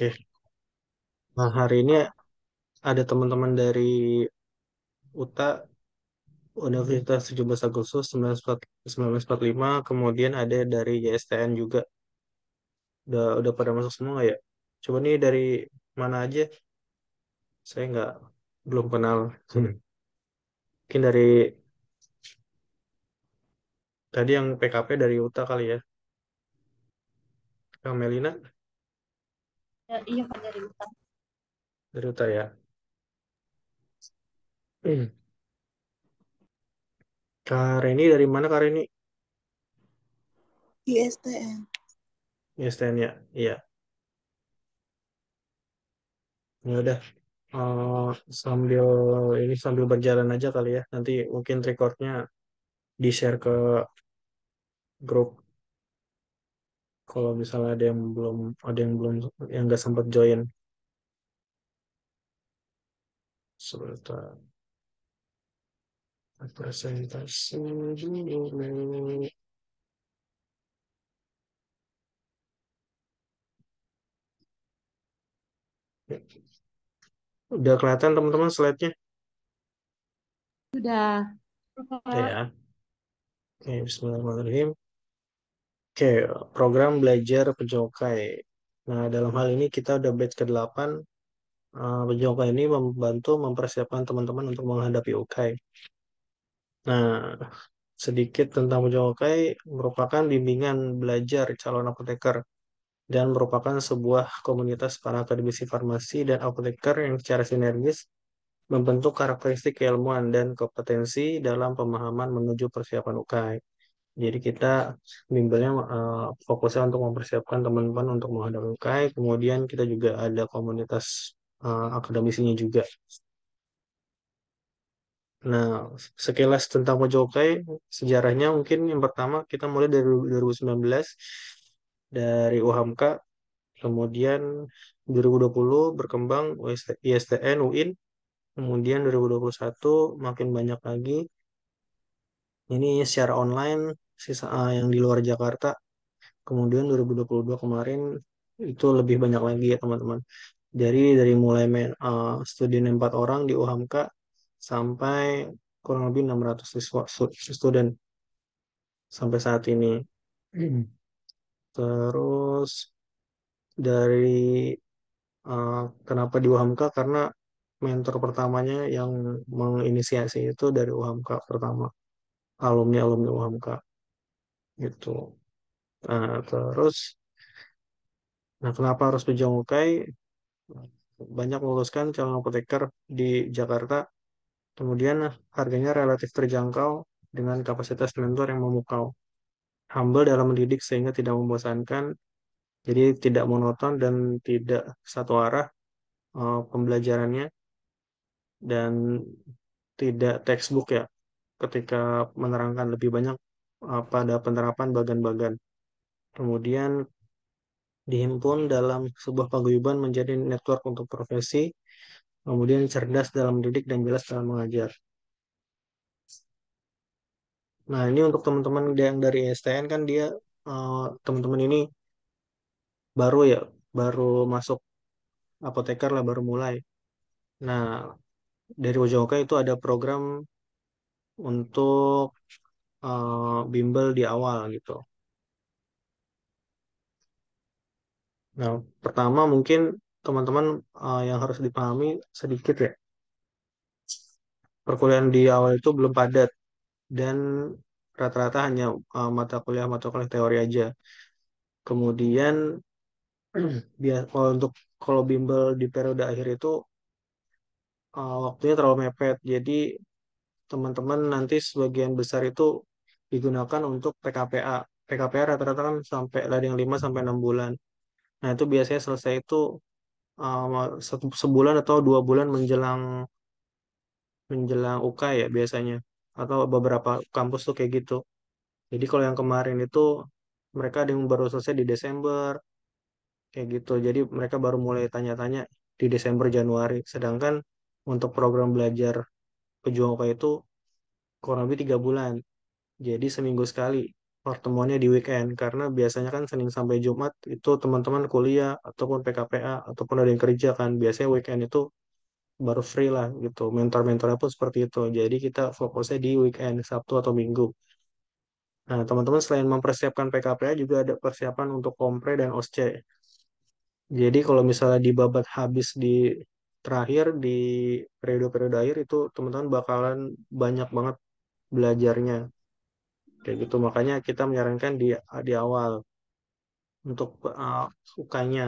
Oke. Nah, hari ini ada teman-teman dari UTA Universitas 17 Agustus 1945, kemudian ada dari YSTN juga. Udah, udah pada masuk semua nggak ya? Coba nih dari mana aja? Saya nggak belum kenal. Mungkin dari tadi yang PKP dari UTA kali ya. Kang Melina? Ya, iya Pak dari Uta. Dari Uta ya. Hmm. Kareni dari mana Kareni? ISTN. ISTN ya, iya. Ya udah. Uh, sambil ini sambil berjalan aja kali ya. Nanti mungkin recordnya di share ke grup kalau misalnya ada yang belum ada yang belum yang nggak sempat join sebentar presentasi dulu Udah kelihatan teman-teman slide-nya? Sudah. Ya. Oke, bismillahirrahmanirrahim. Oke, program belajar penjokai. Nah, dalam hal ini kita udah batch ke-8. Uh, eh, ini membantu mempersiapkan teman-teman untuk menghadapi UKAI. Nah, sedikit tentang penjokai merupakan bimbingan belajar calon apoteker dan merupakan sebuah komunitas para akademisi farmasi dan apoteker yang secara sinergis membentuk karakteristik keilmuan dan kompetensi dalam pemahaman menuju persiapan UKAI. Jadi kita bimbelnya uh, eh, fokusnya untuk mempersiapkan teman-teman untuk menghadapi UKAI, kemudian kita juga ada komunitas uh, akademisinya juga. Nah, sekilas tentang Mojo UKAI, sejarahnya mungkin yang pertama kita mulai dari 2019 dari UHAMKA, kemudian 2020 berkembang ISTN, UIN, kemudian 2021 makin banyak lagi ini secara online sisa A ah, yang di luar Jakarta. Kemudian 2022 kemarin itu lebih banyak lagi ya teman-teman. Jadi dari mulai main, uh, student 4 orang di UHAMKA sampai kurang lebih 600 siswa student sampai saat ini. Mm-hmm. Terus dari uh, kenapa di UHAMKA karena mentor pertamanya yang menginisiasi itu dari UHAMKA pertama alumni alumni UHAMKA gitu nah, terus nah kenapa harus UKAI banyak meluluskan calon apoteker di Jakarta kemudian harganya relatif terjangkau dengan kapasitas mentor yang memukau humble dalam mendidik sehingga tidak membosankan jadi tidak monoton dan tidak satu arah uh, pembelajarannya dan tidak textbook ya ketika menerangkan lebih banyak Eh, pada penerapan bagan-bagan. Kemudian dihimpun dalam sebuah paguyuban menjadi network untuk profesi, kemudian cerdas dalam mendidik dan jelas dalam mengajar. Nah, ini untuk teman-teman yang dari STN kan dia eh, teman-teman ini baru ya, baru masuk apoteker lah baru mulai. Nah, dari Ojoka itu ada program untuk uh, bimbel di awal gitu. Nah, pertama mungkin teman-teman uh, yang harus dipahami sedikit ya. Perkuliahan di awal itu belum padat dan rata-rata hanya uh, mata kuliah mata kuliah teori aja. Kemudian bias kalau untuk kalau bimbel di periode akhir itu uh, waktunya terlalu mepet. Jadi teman-teman nanti sebagian besar itu digunakan untuk PKPA. PKPA rata-rata kan sampai yang 5 sampai 6 bulan. Nah, itu biasanya selesai itu um, sebulan atau dua bulan menjelang menjelang UK ya biasanya atau beberapa kampus tuh kayak gitu. Jadi kalau yang kemarin itu mereka ada yang baru selesai di Desember kayak gitu. Jadi mereka baru mulai tanya-tanya di Desember Januari. Sedangkan untuk program belajar pejuang UK itu kurang lebih tiga bulan. Jadi seminggu sekali pertemuannya di weekend karena biasanya kan Senin sampai Jumat itu teman-teman kuliah ataupun PKPA ataupun ada yang kerja kan biasanya weekend itu baru free lah gitu mentor-mentornya pun seperti itu jadi kita fokusnya di weekend Sabtu atau Minggu nah teman-teman selain mempersiapkan PKPA juga ada persiapan untuk kompre dan OSCE jadi kalau misalnya di babat habis di terakhir di periode-periode akhir itu teman-teman bakalan banyak banget belajarnya kayak gitu makanya kita menyarankan di di awal untuk uh, sukanya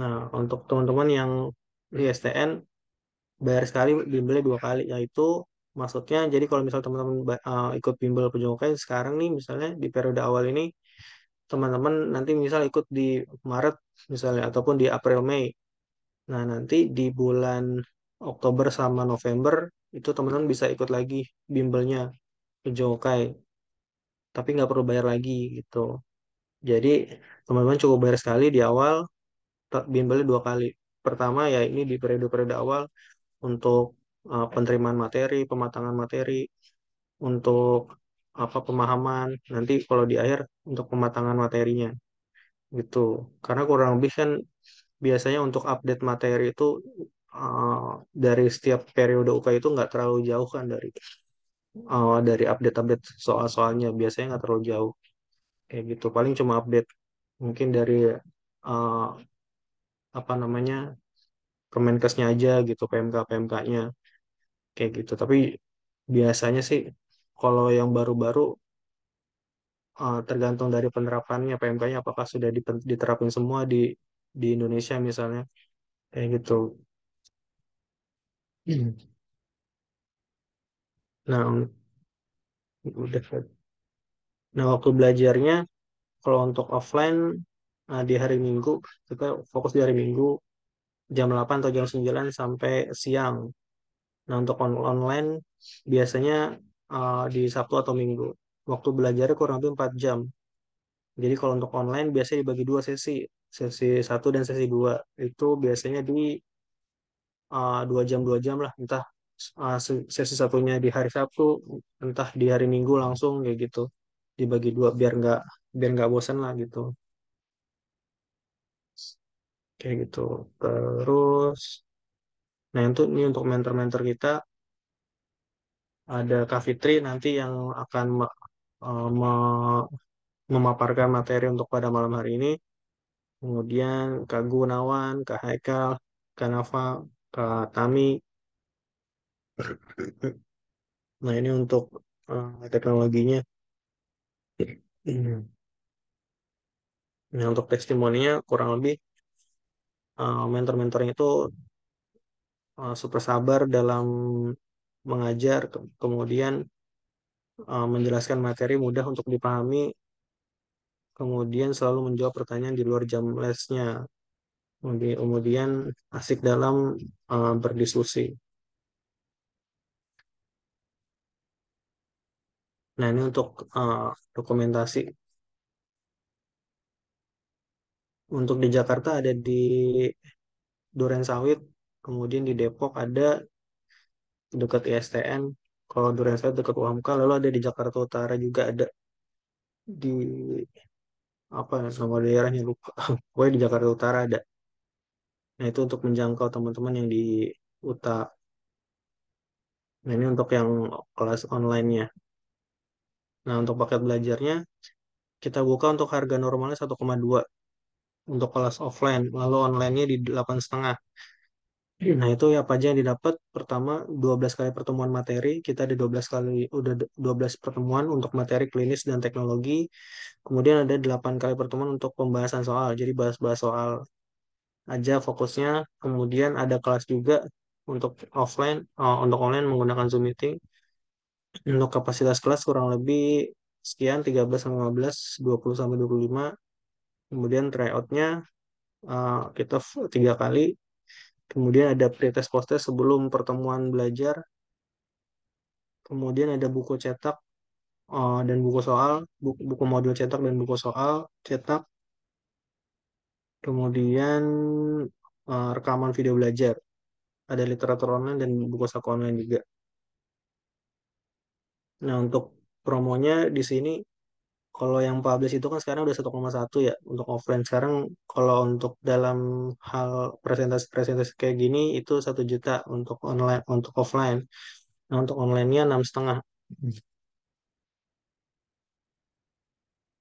nah untuk teman-teman yang di STN bayar sekali bimbelnya dua kali yaitu maksudnya jadi kalau misal teman-teman uh, ikut bimbel penjenguknya sekarang nih misalnya di periode awal ini teman-teman nanti misal ikut di Maret misalnya ataupun di April Mei nah nanti di bulan Oktober sama November itu teman-teman bisa ikut lagi bimbelnya ke Jokai tapi nggak perlu bayar lagi gitu jadi teman-teman cukup bayar sekali di awal bimbelnya dua kali pertama ya ini di periode-periode awal untuk uh, penerimaan materi pematangan materi untuk apa pemahaman nanti kalau di akhir untuk pematangan materinya gitu karena kurang lebih kan biasanya untuk update materi itu Eh, dari setiap periode UK itu nggak terlalu jauh kan dari uh, dari update-update soal-soalnya biasanya nggak terlalu jauh kayak gitu paling cuma update mungkin dari uh, apa namanya Kemenkesnya aja gitu PMK PMK-nya kayak gitu tapi biasanya sih kalau yang baru-baru uh, tergantung dari penerapannya PMK-nya apakah sudah diterapin semua di di Indonesia misalnya kayak gitu Nah, udah. Nah, waktu belajarnya kalau untuk offline nah di hari Minggu kita fokus di hari Minggu jam 8 atau jam 9 sampai siang. Nah, untuk on online biasanya uh, di Sabtu atau Minggu. Waktu belajar kurang lebih 4 jam. Jadi kalau untuk online biasanya dibagi dua sesi, sesi satu dan sesi dua Itu biasanya di Ah, dua jam dua jam lah entah uh, sesi satunya di hari Sabtu entah di hari Minggu langsung kayak gitu dibagi dua biar nggak biar nggak bosan lah gitu kayak gitu terus nah itu ini untuk mentor-mentor kita ada Kak Fitri nanti yang akan me, ah, me, memaparkan materi untuk pada malam hari ini kemudian Kak Gunawan Kak Haikal Kak Nafa uh, eh, Tami. Nah, ini untuk uh, teknologinya. Nah, untuk testimoninya kurang lebih uh, mentor-mentornya itu uh, super sabar dalam mengajar, ke kemudian uh, menjelaskan materi mudah untuk dipahami, kemudian selalu menjawab pertanyaan di luar jam lesnya kemudian asik dalam uh, berdiskusi. Nah, ini untuk uh, dokumentasi. Untuk di Jakarta ada di Duren Sawit, kemudian di Depok ada dekat ISTN, kalau Duren Sawit dekat UMK, lalu ada di Jakarta Utara juga ada di apa ya, nama daerahnya lupa. Pokoknya di Jakarta Utara ada. Nah, itu untuk menjangkau teman-teman yang di UTA. Nah, ini untuk yang kelas online-nya. Nah, untuk paket belajarnya, kita buka untuk harga normalnya 1,2 untuk kelas offline, lalu online-nya di 8,5. Nah, itu apa aja yang didapat? Pertama, 12 kali pertemuan materi, kita ada 12 kali udah 12 pertemuan untuk materi klinis dan teknologi. Kemudian ada 8 kali pertemuan untuk pembahasan soal. Jadi bahas-bahas soal aja fokusnya. Kemudian ada kelas juga untuk offline, uh, untuk online menggunakan Zoom meeting. Untuk kapasitas kelas kurang lebih sekian 13 sampai 15, 20 sampai 25. Kemudian tryoutnya uh, kita tiga kali. Kemudian ada pretest test sebelum pertemuan belajar. Kemudian ada buku cetak uh, dan buku soal, buku, buku modul cetak dan buku soal cetak kemudian uh, rekaman video belajar, ada literatur online dan buku saku online juga. Nah, untuk promonya di sini, kalau yang publish itu kan sekarang udah 1,1 ya untuk offline. Sekarang kalau untuk dalam hal presentasi-presentasi kayak gini itu satu juta untuk online untuk offline. Nah, untuk online-nya enam setengah.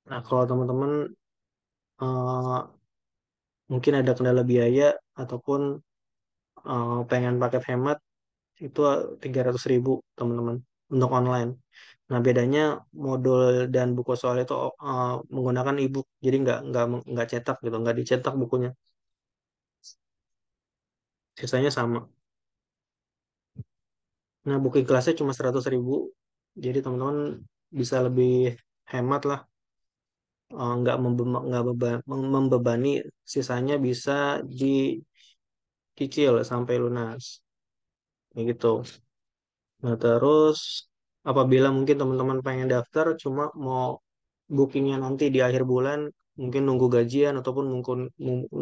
Nah, kalau teman-teman uh, mungkin ada kendala biaya ataupun uh, pengen paket hemat itu 300 ribu teman-teman untuk online. Nah bedanya modul dan buku soal itu uh, menggunakan e jadi nggak nggak nggak cetak gitu nggak dicetak bukunya. Sisanya sama. Nah buku kelasnya cuma 100 ribu jadi teman-teman bisa lebih hemat lah Eh, nggak uh, membebani sisanya bisa dicicil sampai lunas ya gitu nah terus apabila mungkin teman-teman pengen daftar cuma mau bookingnya nanti di akhir bulan mungkin nunggu gajian ataupun mungkin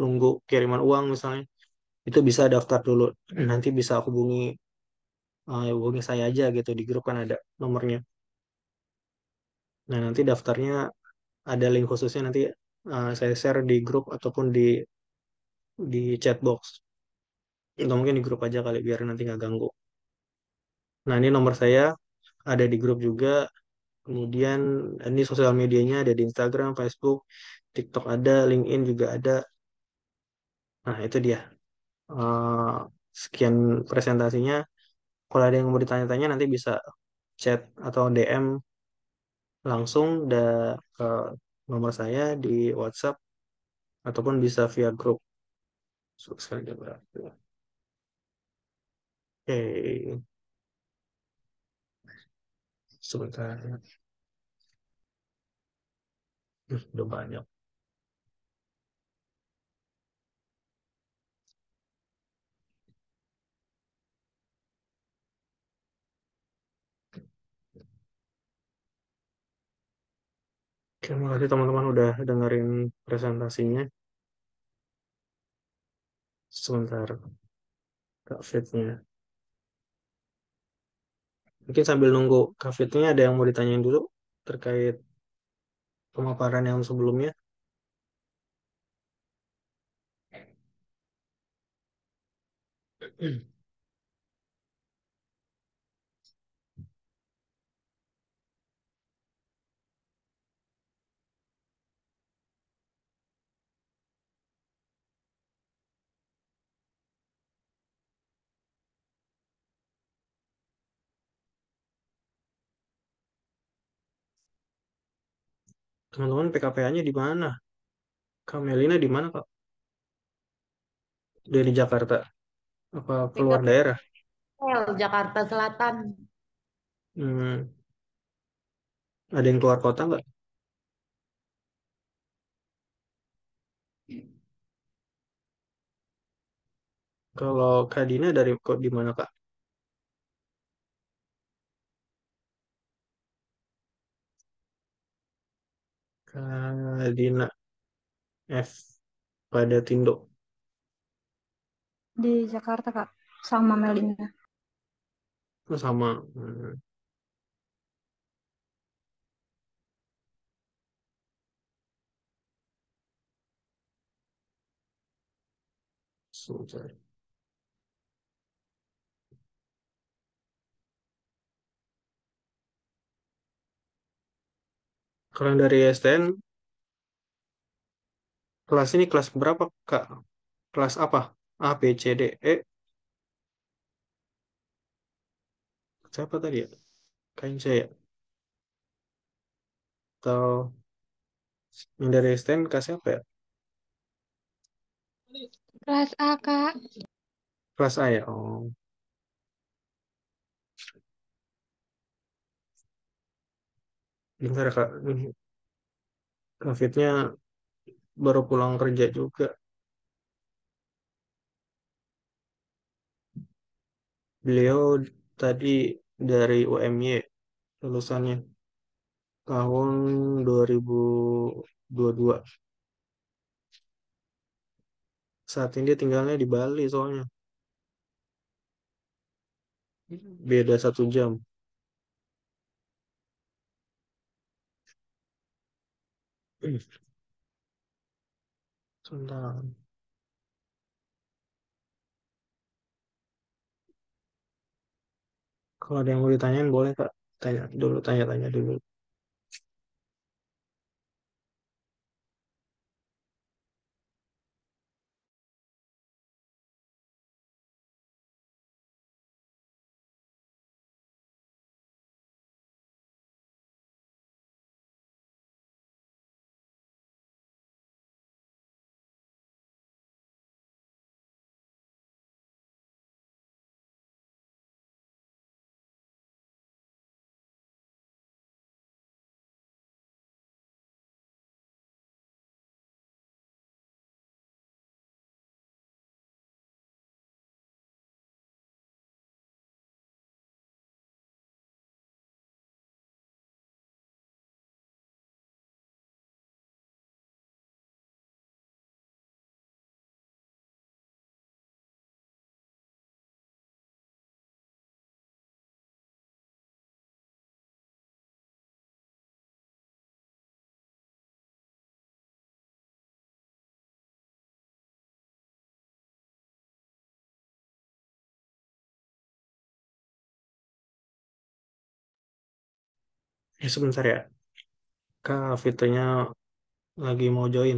nunggu kiriman uang misalnya itu bisa daftar dulu nanti bisa hubungi uh, hubungi saya aja gitu di grup kan ada nomornya nah nanti daftarnya ada link khususnya nanti uh, saya share di grup ataupun di di chat box iya. atau mungkin di grup aja kali biar nanti nggak ganggu. Nah ini nomor saya ada di grup juga. Kemudian ini sosial medianya ada di Instagram, Facebook, TikTok ada, LinkedIn juga ada. Nah itu dia. Uh, sekian presentasinya. Kalau ada yang mau ditanya-tanya nanti bisa chat atau DM langsung da, ke nomor saya di WhatsApp ataupun bisa via grup. Sekali berarti. Oke. Okay. Sebentar. Hmm, udah banyak. Oke, kasih teman-teman udah dengerin presentasinya. Sebentar, Kak Fitnya. Mungkin sambil nunggu Kak Fitnya ada yang mau ditanyain dulu terkait pemaparan yang sebelumnya. Hmm. Teman-teman PKPA-nya di mana? Kak di mana, Kak? Dari Jakarta? Apa keluar PKP. daerah? Jakarta Selatan. Hmm. Ada yang keluar kota nggak? Kalau Kak Dina dari di mana, Kak? Kadina eh, F pada Tindo. Di Jakarta, Kak. Sama Melina. Oh, sama. Hmm. So, Kalau dari STN, kelas ini kelas berapa, Kak? Kelas apa? A, B, C, D, E. Siapa tadi ya? Kain saya ya. Atau yang dari STN Kak siapa ya? Kelas A, Kak. Kelas A ya? Oh. Bentar ya, Kak, ini baru pulang kerja juga. Beliau tadi dari UMY lulusannya tahun 2022. Saat ini dia tinggalnya di Bali soalnya. Beda satu jam. Tentang kalau ada yang mau ditanyain boleh Kak. Tanya dulu, tanya-tanya dulu. Eh sebentar ya. Kak Fitrinya lagi mau join.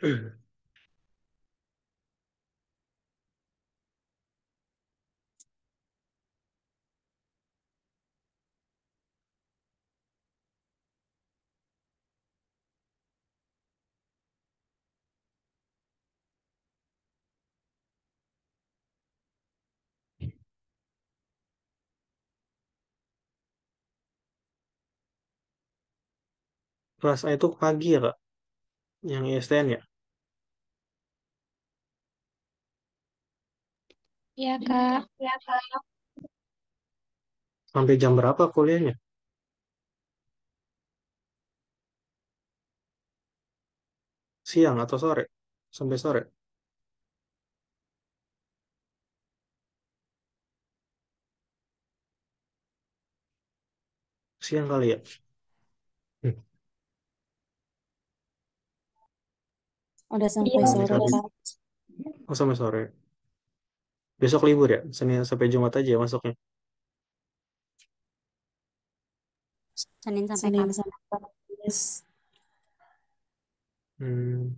Rasa itu pagi ya, Kak? Yang ISTN e ya? Iya, Kak. Iya, Kak. Sampai jam berapa kuliahnya? Siang atau sore? Sampai sore? Siang kali ya? Udah sampai Iya. sore, Kak. Oh, sampai sore. Besok libur ya? Senin sampai Jumat aja ya masuknya. Senin sampai Senin Kamis. Hmm.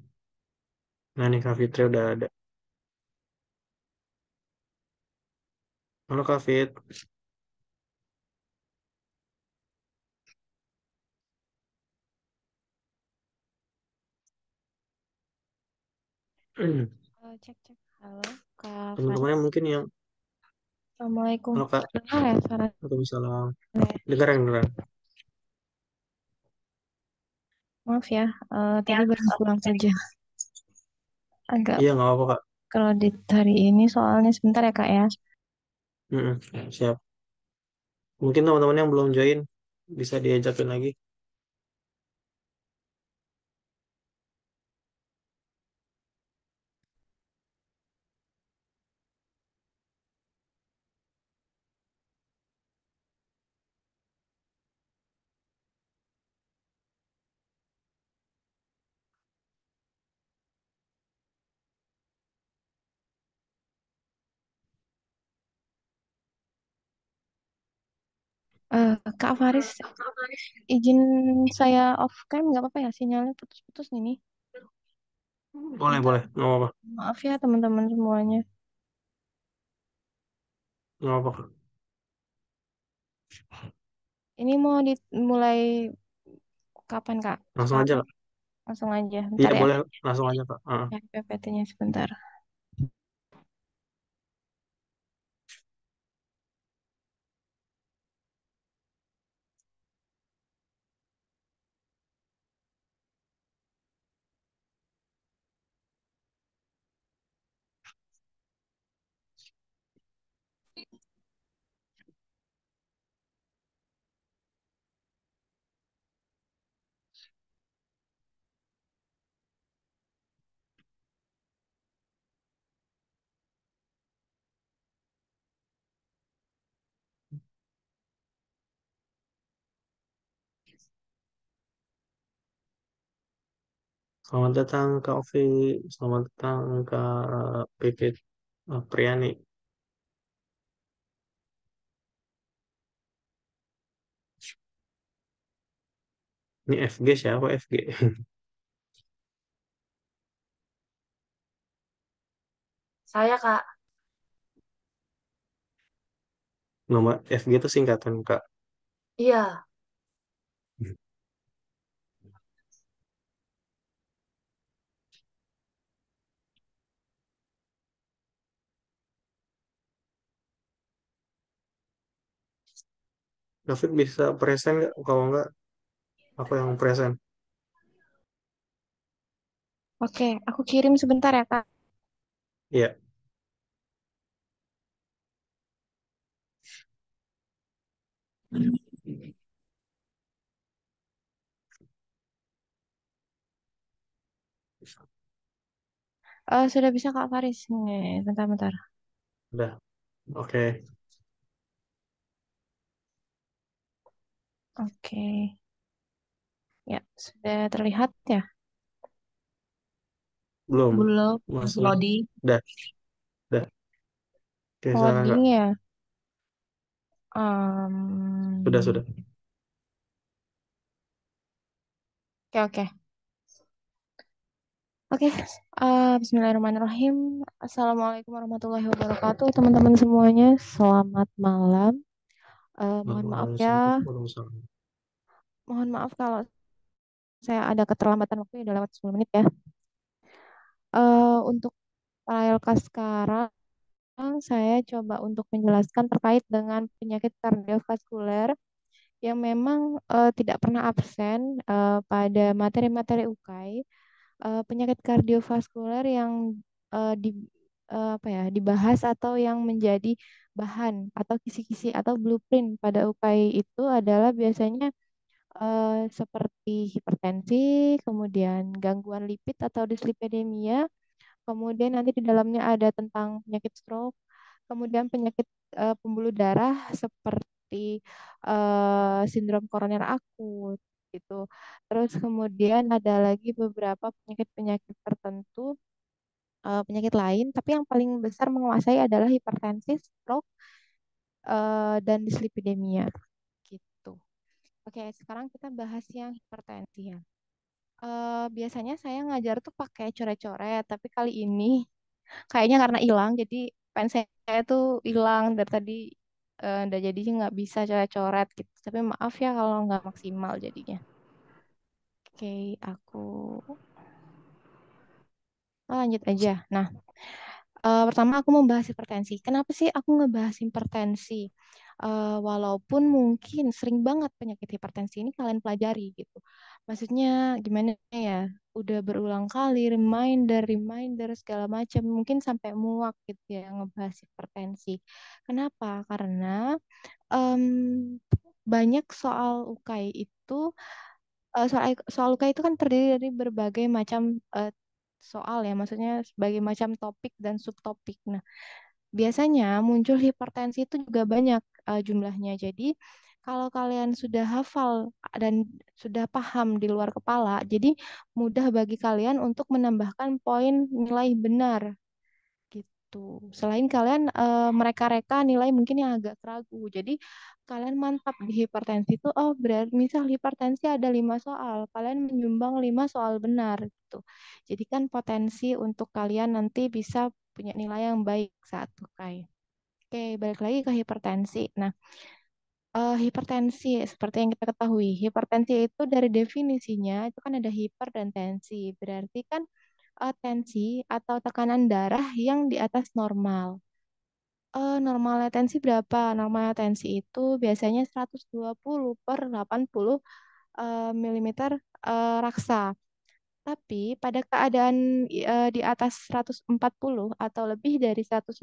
Nah, nih Kak Fitri udah ada. Halo Kak Fit. Eh, cek cek halo kak. Teman-temannya mungkin yang. Assalamualaikum. Halo kak. Dengar ya suara. Waalaikumsalam. Dengar yang dengar. Maaf ya, uh, tadi baru pulang saja. Agak. Iya nggak apa-apa kak. Kalau di hari ini soalnya sebentar ya kak ya. Mm -mm, siap. Mungkin teman-teman yang belum join bisa diajakin lagi. Uh, Kak Faris, izin saya off cam nggak apa-apa ya sinyalnya putus-putus ini. Boleh, boleh. Nggak apa-apa. Maaf ya teman-teman semuanya. Nggak apa-apa. Ini mau dimulai kapan, Kak? Langsung aja, Kak. Langsung aja. Bentar Iya, ya. boleh. Langsung aja, Kak. Uh. Ya, PPT-nya sebentar. Selamat datang Kak Ovi, selamat datang Kak Pipit eh, eh, Priani. Ini FG siapa FG? Saya Kak. Nomor FG itu singkatan Kak. Iya. David bisa present nggak? Kalau nggak, aku yang present. Oke, aku kirim sebentar ya, Kak. Iya. Uh, sudah bisa Kak Faris? Nih, bentar-bentar. Sudah. Oke. Okay. Oke. Ya, sudah terlihat ya? Belum. Belum. Masih loading. Dah. Dah. Oke, Loading ya. Um, Sudah, sudah. Oke, oke. Oke, uh, Bismillahirrahmanirrahim. Assalamualaikum warahmatullahi wabarakatuh, teman-teman semuanya. Selamat malam. Uh, mohon maaf ya. wabarakatuh. Mohon maaf kalau saya ada keterlambatan waktu udah lewat 10 menit ya. Uh, untuk Pak sekarang saya coba untuk menjelaskan terkait dengan penyakit kardiovaskuler yang memang uh, tidak pernah absen uh, pada materi-materi UKAI uh, penyakit kardiovaskuler yang uh, di uh, apa ya dibahas atau yang menjadi bahan atau kisi-kisi atau blueprint pada UKAI itu adalah biasanya eh, seperti hipertensi, kemudian gangguan lipid atau dislipidemia, kemudian nanti di dalamnya ada tentang penyakit stroke, kemudian penyakit eh, pembuluh darah seperti eh, sindrom koroner akut gitu. Terus kemudian ada lagi beberapa penyakit-penyakit tertentu eh, penyakit lain, tapi yang paling besar menguasai adalah hipertensi, stroke, eh, dan dislipidemia. Oke, sekarang kita bahas yang hipertensi ya. Uh, biasanya saya ngajar tuh pakai coret-coret, tapi kali ini kayaknya karena hilang, jadi pensil saya tuh hilang dari tadi uh, udah jadi nggak bisa coret-coret gitu. Tapi maaf ya kalau nggak maksimal jadinya. Oke, aku oh, lanjut aja. Nah, uh, pertama aku membahas hipertensi. Kenapa sih aku ngebahas hipertensi? uh, walaupun mungkin sering banget penyakit hipertensi ini kalian pelajari gitu. Maksudnya gimana ya? Udah berulang kali reminder, reminder segala macam, mungkin sampai muak gitu ya ngebahas hipertensi. Kenapa? Karena um, banyak soal UKI itu eh, soal soal UKI itu kan terdiri dari berbagai macam uh, soal ya maksudnya sebagai macam topik dan subtopik. Nah, biasanya muncul hipertensi itu juga banyak uh, jumlahnya. Jadi kalau kalian sudah hafal dan sudah paham di luar kepala, jadi mudah bagi kalian untuk menambahkan poin nilai benar gitu. Selain kalian e, mereka-reka nilai mungkin yang agak ragu jadi kalian mantap di hipertensi itu, oh berarti misal hipertensi ada lima soal, kalian menyumbang lima soal benar gitu. Jadi kan potensi untuk kalian nanti bisa punya nilai yang baik saat bukai. Oke, balik lagi ke hipertensi. Nah, uh, hipertensi seperti yang kita ketahui, hipertensi itu dari definisinya itu kan ada hiper dan tensi. Berarti kan uh, tensi atau tekanan darah yang di atas normal. Uh, eh, normal tensi berapa? Normal tensi itu biasanya 120 per 80 uh, mm uh, raksa. Tapi pada keadaan uh, di atas 140 atau lebih dari 140,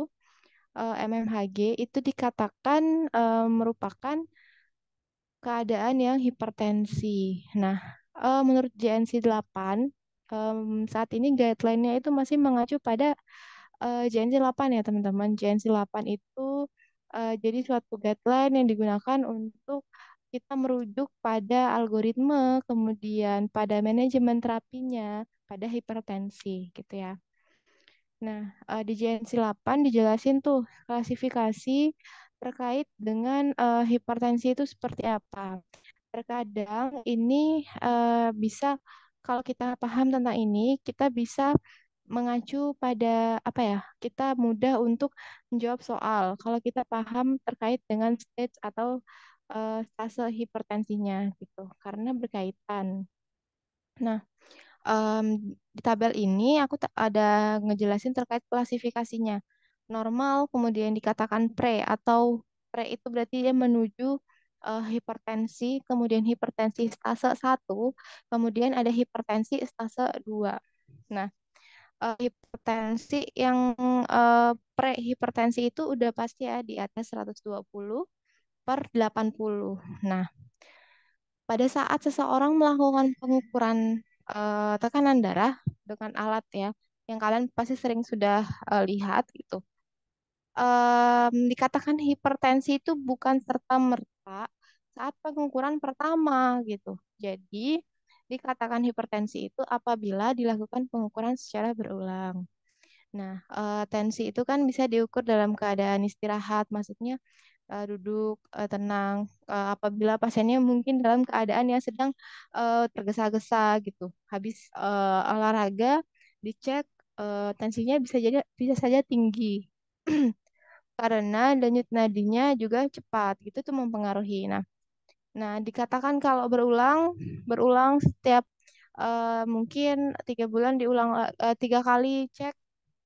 uh, mmHg itu dikatakan, uh, merupakan keadaan yang hipertensi. Nah, uh, menurut JNC 8, um, saat ini guideline-nya itu masih mengacu pada, uh, JNC 8 ya teman-teman. JNC 8 itu, uh, jadi suatu guideline yang digunakan untuk kita merujuk pada algoritme, kemudian pada manajemen terapinya, pada hipertensi gitu ya. Nah, eh, di JNC 8 dijelasin tuh klasifikasi terkait dengan uh, hipertensi itu seperti apa. Terkadang ini uh, bisa kalau kita paham tentang ini, kita bisa mengacu pada apa ya? Kita mudah untuk menjawab soal kalau kita paham terkait dengan stage atau uh, eh, stase hipertensinya gitu karena berkaitan. Nah, um, di tabel ini aku ada ngejelasin terkait klasifikasinya. Normal kemudian dikatakan pre atau pre itu berarti dia menuju uh, hipertensi, kemudian hipertensi stase 1, kemudian ada hipertensi stase 2. Nah, uh, hipertensi yang uh, hipertensi itu udah pasti ya di atas 120 per 80. Nah, pada saat seseorang melakukan pengukuran uh, tekanan darah dengan alat ya, yang kalian pasti sering sudah uh, lihat itu. Um, dikatakan hipertensi itu bukan serta merta saat pengukuran pertama gitu. Jadi dikatakan hipertensi itu apabila dilakukan pengukuran secara berulang. Nah, uh, tensi itu kan bisa diukur dalam keadaan istirahat, maksudnya uh, duduk uh, tenang uh, apabila pasiennya mungkin dalam keadaan yang sedang uh, tergesa-gesa gitu habis uh, olahraga dicek uh, tensinya bisa jadi bisa saja tinggi karena denyut nadinya juga cepat gitu tuh mempengaruhi nah nah dikatakan kalau berulang berulang setiap uh, mungkin tiga bulan diulang uh, tiga kali cek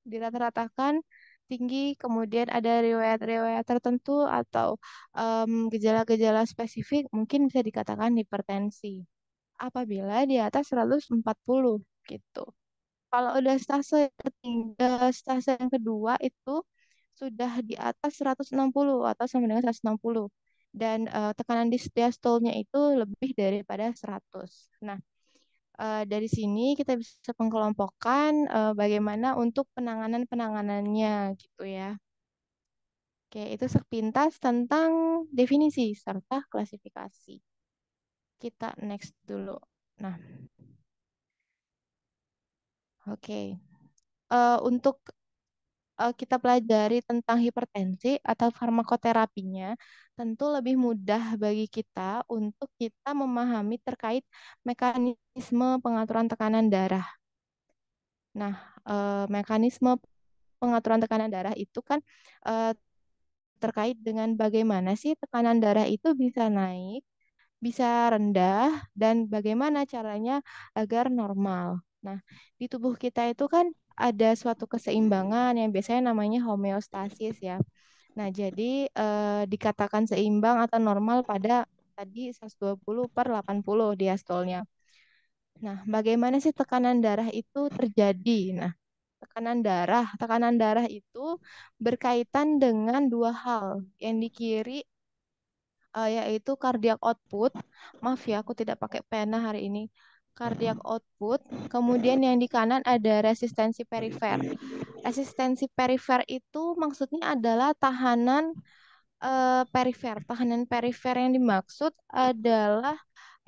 dirata-ratakan tinggi, kemudian ada riwayat-riwayat tertentu atau mmm, gejala-gejala um, spesifik mungkin bisa dikatakan hipertensi. Apabila di atas 140 gitu. Kalau udah stase ketiga, stase yang kedua itu sudah di atas 160 atau sama dengan 160 dan uh, tekanan di diastolnya itu lebih daripada 100. Nah, Uh, dari sini kita bisa mengkelompokkan uh, bagaimana untuk penanganan-penanganannya gitu ya. Oke, itu sepintas tentang definisi serta klasifikasi. Kita next dulu. Nah. Oke. Okay. Uh, eh, untuk uh, kita pelajari tentang hipertensi atau farmakoterapinya, tentu lebih mudah bagi kita untuk kita memahami terkait mekanisme pengaturan tekanan darah. Nah, uh, mekanisme pengaturan tekanan darah itu kan uh, terkait dengan bagaimana sih tekanan darah itu bisa naik bisa rendah dan bagaimana caranya agar normal. Nah, di tubuh kita itu kan ada suatu keseimbangan yang biasanya namanya homeostasis ya. Nah, jadi eh, dikatakan seimbang atau normal pada tadi 120 per 80 diastolnya. Nah, bagaimana sih tekanan darah itu terjadi? Nah, tekanan darah, tekanan darah itu berkaitan dengan dua hal. Yang di kiri eh, yaitu cardiac output. Maaf ya, aku tidak pakai pena hari ini cardiac output. Kemudian yang di kanan ada resistensi perifer. Resistensi perifer itu maksudnya adalah tahanan uh, perifer. Tahanan perifer yang dimaksud adalah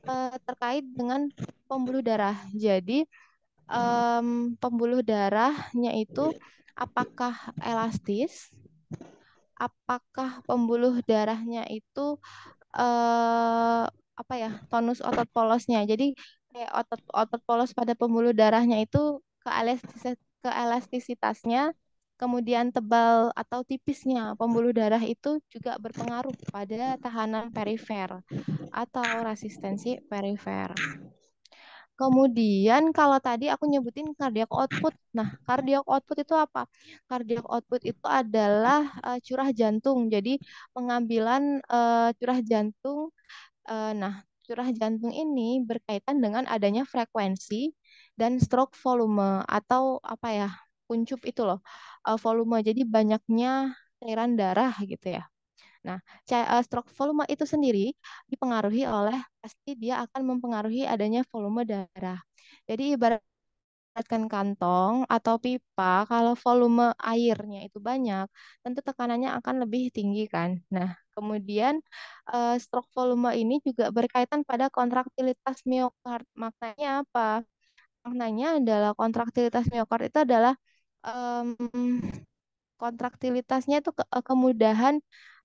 uh, terkait dengan pembuluh darah. Jadi um, pembuluh darahnya itu apakah elastis? Apakah pembuluh darahnya itu uh, apa ya tonus otot polosnya. Jadi kayak otot-otot polos pada pembuluh darahnya itu ke keelastisitasnya, kemudian tebal atau tipisnya pembuluh darah itu juga berpengaruh pada tahanan perifer atau resistensi perifer. Kemudian kalau tadi aku nyebutin cardiac output. Nah, cardiac output itu apa? Cardiac output itu adalah uh, curah jantung. Jadi pengambilan uh, curah jantung. Uh, nah, curah jantung ini berkaitan dengan adanya frekuensi dan stroke volume atau apa ya kuncup itu loh eh, volume jadi banyaknya cairan darah gitu ya. Nah, eh, stroke volume itu sendiri dipengaruhi oleh pasti dia akan mempengaruhi adanya volume darah. Jadi ibaratkan kantong atau pipa, kalau volume airnya itu banyak, tentu tekanannya akan lebih tinggi kan. Nah, Kemudian uh, stroke volume ini juga berkaitan pada kontraktilitas miokard. Maknanya apa? Maknanya adalah kontraktilitas miokard itu adalah um, kontraktilitasnya itu ke eh, kemudahan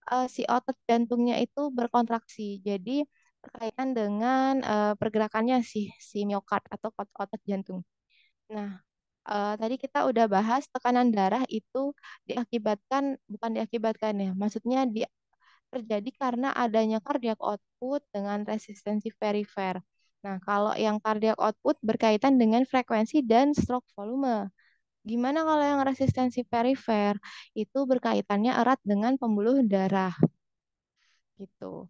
uh, si otot jantungnya itu berkontraksi. Jadi berkaitan dengan uh, pergerakannya si si miokard atau ot otot jantung. Nah, uh, tadi kita udah bahas tekanan darah itu diakibatkan bukan diakibatkan ya, maksudnya di terjadi karena adanya cardiac output dengan resistensi perifer. Nah, kalau yang cardiac output berkaitan dengan frekuensi dan stroke volume. Gimana kalau yang resistensi perifer? Itu berkaitannya erat dengan pembuluh darah. Gitu.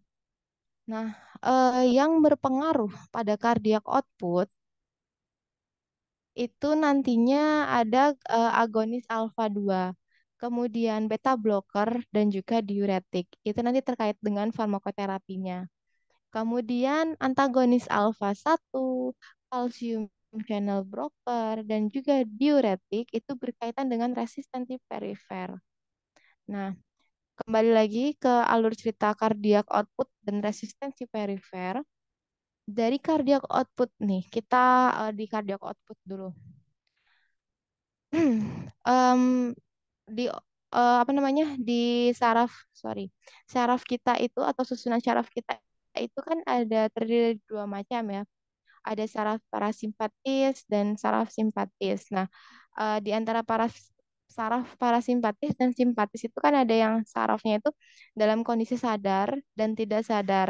Nah, eh, yang berpengaruh pada cardiac output itu nantinya ada eh, agonis alfa 2 kemudian beta blocker dan juga diuretik. Itu nanti terkait dengan farmakoterapinya. Kemudian antagonis alfa 1, kalsium channel blocker dan juga diuretik itu berkaitan dengan resistensi perifer. Nah, kembali lagi ke alur cerita kardiak output dan resistensi perifer. Dari kardiak output nih, kita uh, di kardiak output dulu. um, di uh, apa namanya di saraf sorry saraf kita itu atau susunan saraf kita itu kan ada terdiri dari dua macam ya ada saraf parasimpatis dan saraf simpatis nah uh, di antara para saraf parasimpatis dan simpatis itu kan ada yang sarafnya itu dalam kondisi sadar dan tidak sadar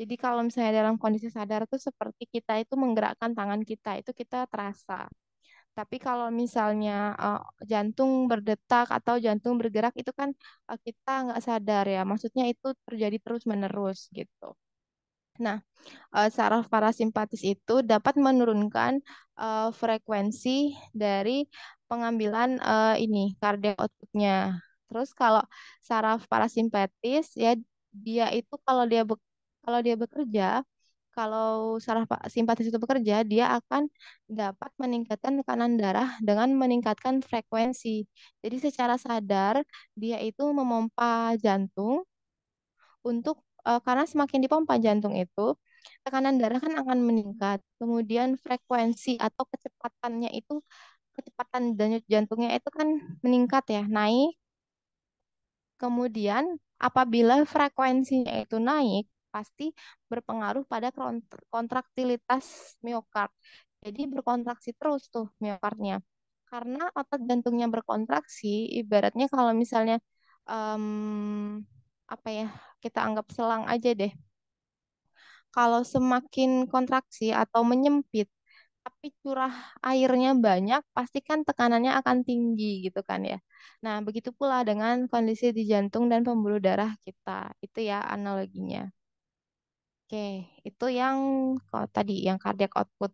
jadi kalau misalnya dalam kondisi sadar itu seperti kita itu menggerakkan tangan kita itu kita terasa tapi kalau misalnya uh, jantung berdetak atau jantung bergerak itu kan uh, kita nggak sadar ya. Maksudnya itu terjadi terus-menerus gitu. Nah, uh, saraf parasimpatis itu dapat menurunkan uh, frekuensi dari pengambilan uh, ini kardiak outputnya. Terus kalau saraf parasimpatis ya dia itu kalau dia kalau dia bekerja kalau saraf simpatis itu bekerja, dia akan dapat meningkatkan tekanan darah dengan meningkatkan frekuensi. Jadi secara sadar dia itu memompa jantung untuk uh, karena semakin dipompa jantung itu tekanan darah kan akan meningkat. Kemudian frekuensi atau kecepatannya itu kecepatan denyut jantungnya itu kan meningkat ya, naik. Kemudian apabila frekuensinya itu naik, pasti berpengaruh pada kontraktilitas miokard. Jadi berkontraksi terus tuh miokardnya. Karena otot jantungnya berkontraksi, ibaratnya kalau misalnya um, apa ya kita anggap selang aja deh. Kalau semakin kontraksi atau menyempit, tapi curah airnya banyak, pastikan tekanannya akan tinggi gitu kan ya. Nah, begitu pula dengan kondisi di jantung dan pembuluh darah kita. Itu ya analoginya. Oke, itu yang kalau tadi yang cardiac output.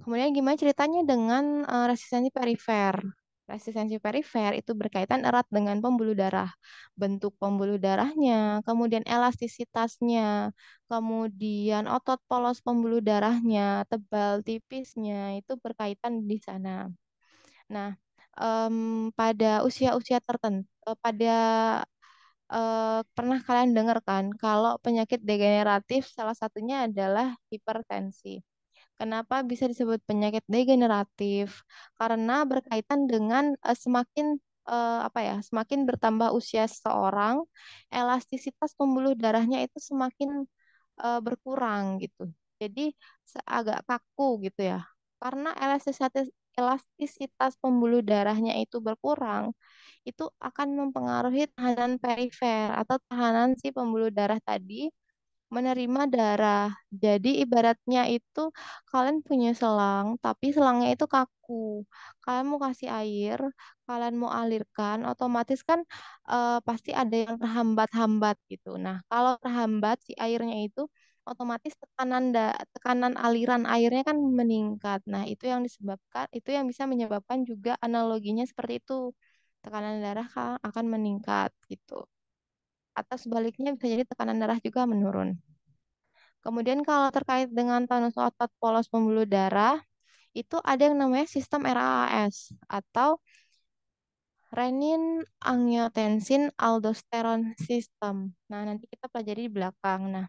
Kemudian gimana ceritanya dengan uh, resistensi perifer? Resistensi perifer itu berkaitan erat dengan pembuluh darah, bentuk pembuluh darahnya, kemudian elastisitasnya, kemudian otot polos pembuluh darahnya, tebal tipisnya itu berkaitan di sana. Nah, um, pada usia-usia tertentu, pada eh, pernah kalian dengar kan kalau penyakit degeneratif salah satunya adalah hipertensi. Kenapa bisa disebut penyakit degeneratif? Karena berkaitan dengan eh, semakin eh, apa ya, semakin bertambah usia seseorang, elastisitas pembuluh darahnya itu semakin eh, berkurang gitu. Jadi agak kaku gitu ya. Karena elastisitas elastisitas pembuluh darahnya itu berkurang, itu akan mempengaruhi tahanan perifer atau tahanan si pembuluh darah tadi menerima darah. Jadi ibaratnya itu kalian punya selang, tapi selangnya itu kaku. Kalian mau kasih air, kalian mau alirkan, otomatis kan e, pasti ada yang terhambat-hambat gitu. Nah, kalau terhambat si airnya itu otomatis tekanan da, tekanan aliran airnya kan meningkat. Nah, itu yang disebabkan itu yang bisa menyebabkan juga analoginya seperti itu. Tekanan darah akan meningkat gitu. Atau sebaliknya bisa jadi tekanan darah juga menurun. Kemudian kalau terkait dengan tonus otot polos pembuluh darah, itu ada yang namanya sistem RAAS atau renin angiotensin aldosteron system. Nah, nanti kita pelajari di belakang. Nah,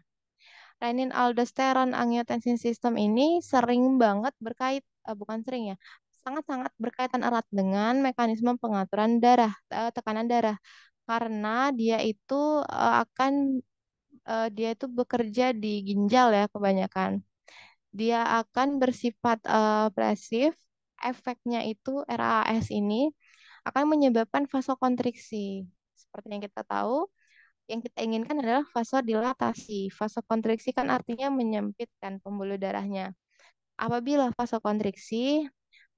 renin aldosteron angiotensin sistem ini sering banget berkait uh, bukan sering ya sangat-sangat berkaitan erat dengan mekanisme pengaturan darah uh, tekanan darah karena dia itu uh, akan uh, dia itu bekerja di ginjal ya kebanyakan dia akan bersifat uh, presif efeknya itu RAS ini akan menyebabkan vasokontriksi seperti yang kita tahu yang kita inginkan adalah dilatasi, vasodilatasi. Vasokontriksi kan artinya menyempitkan pembuluh darahnya. Apabila vasokontriksi,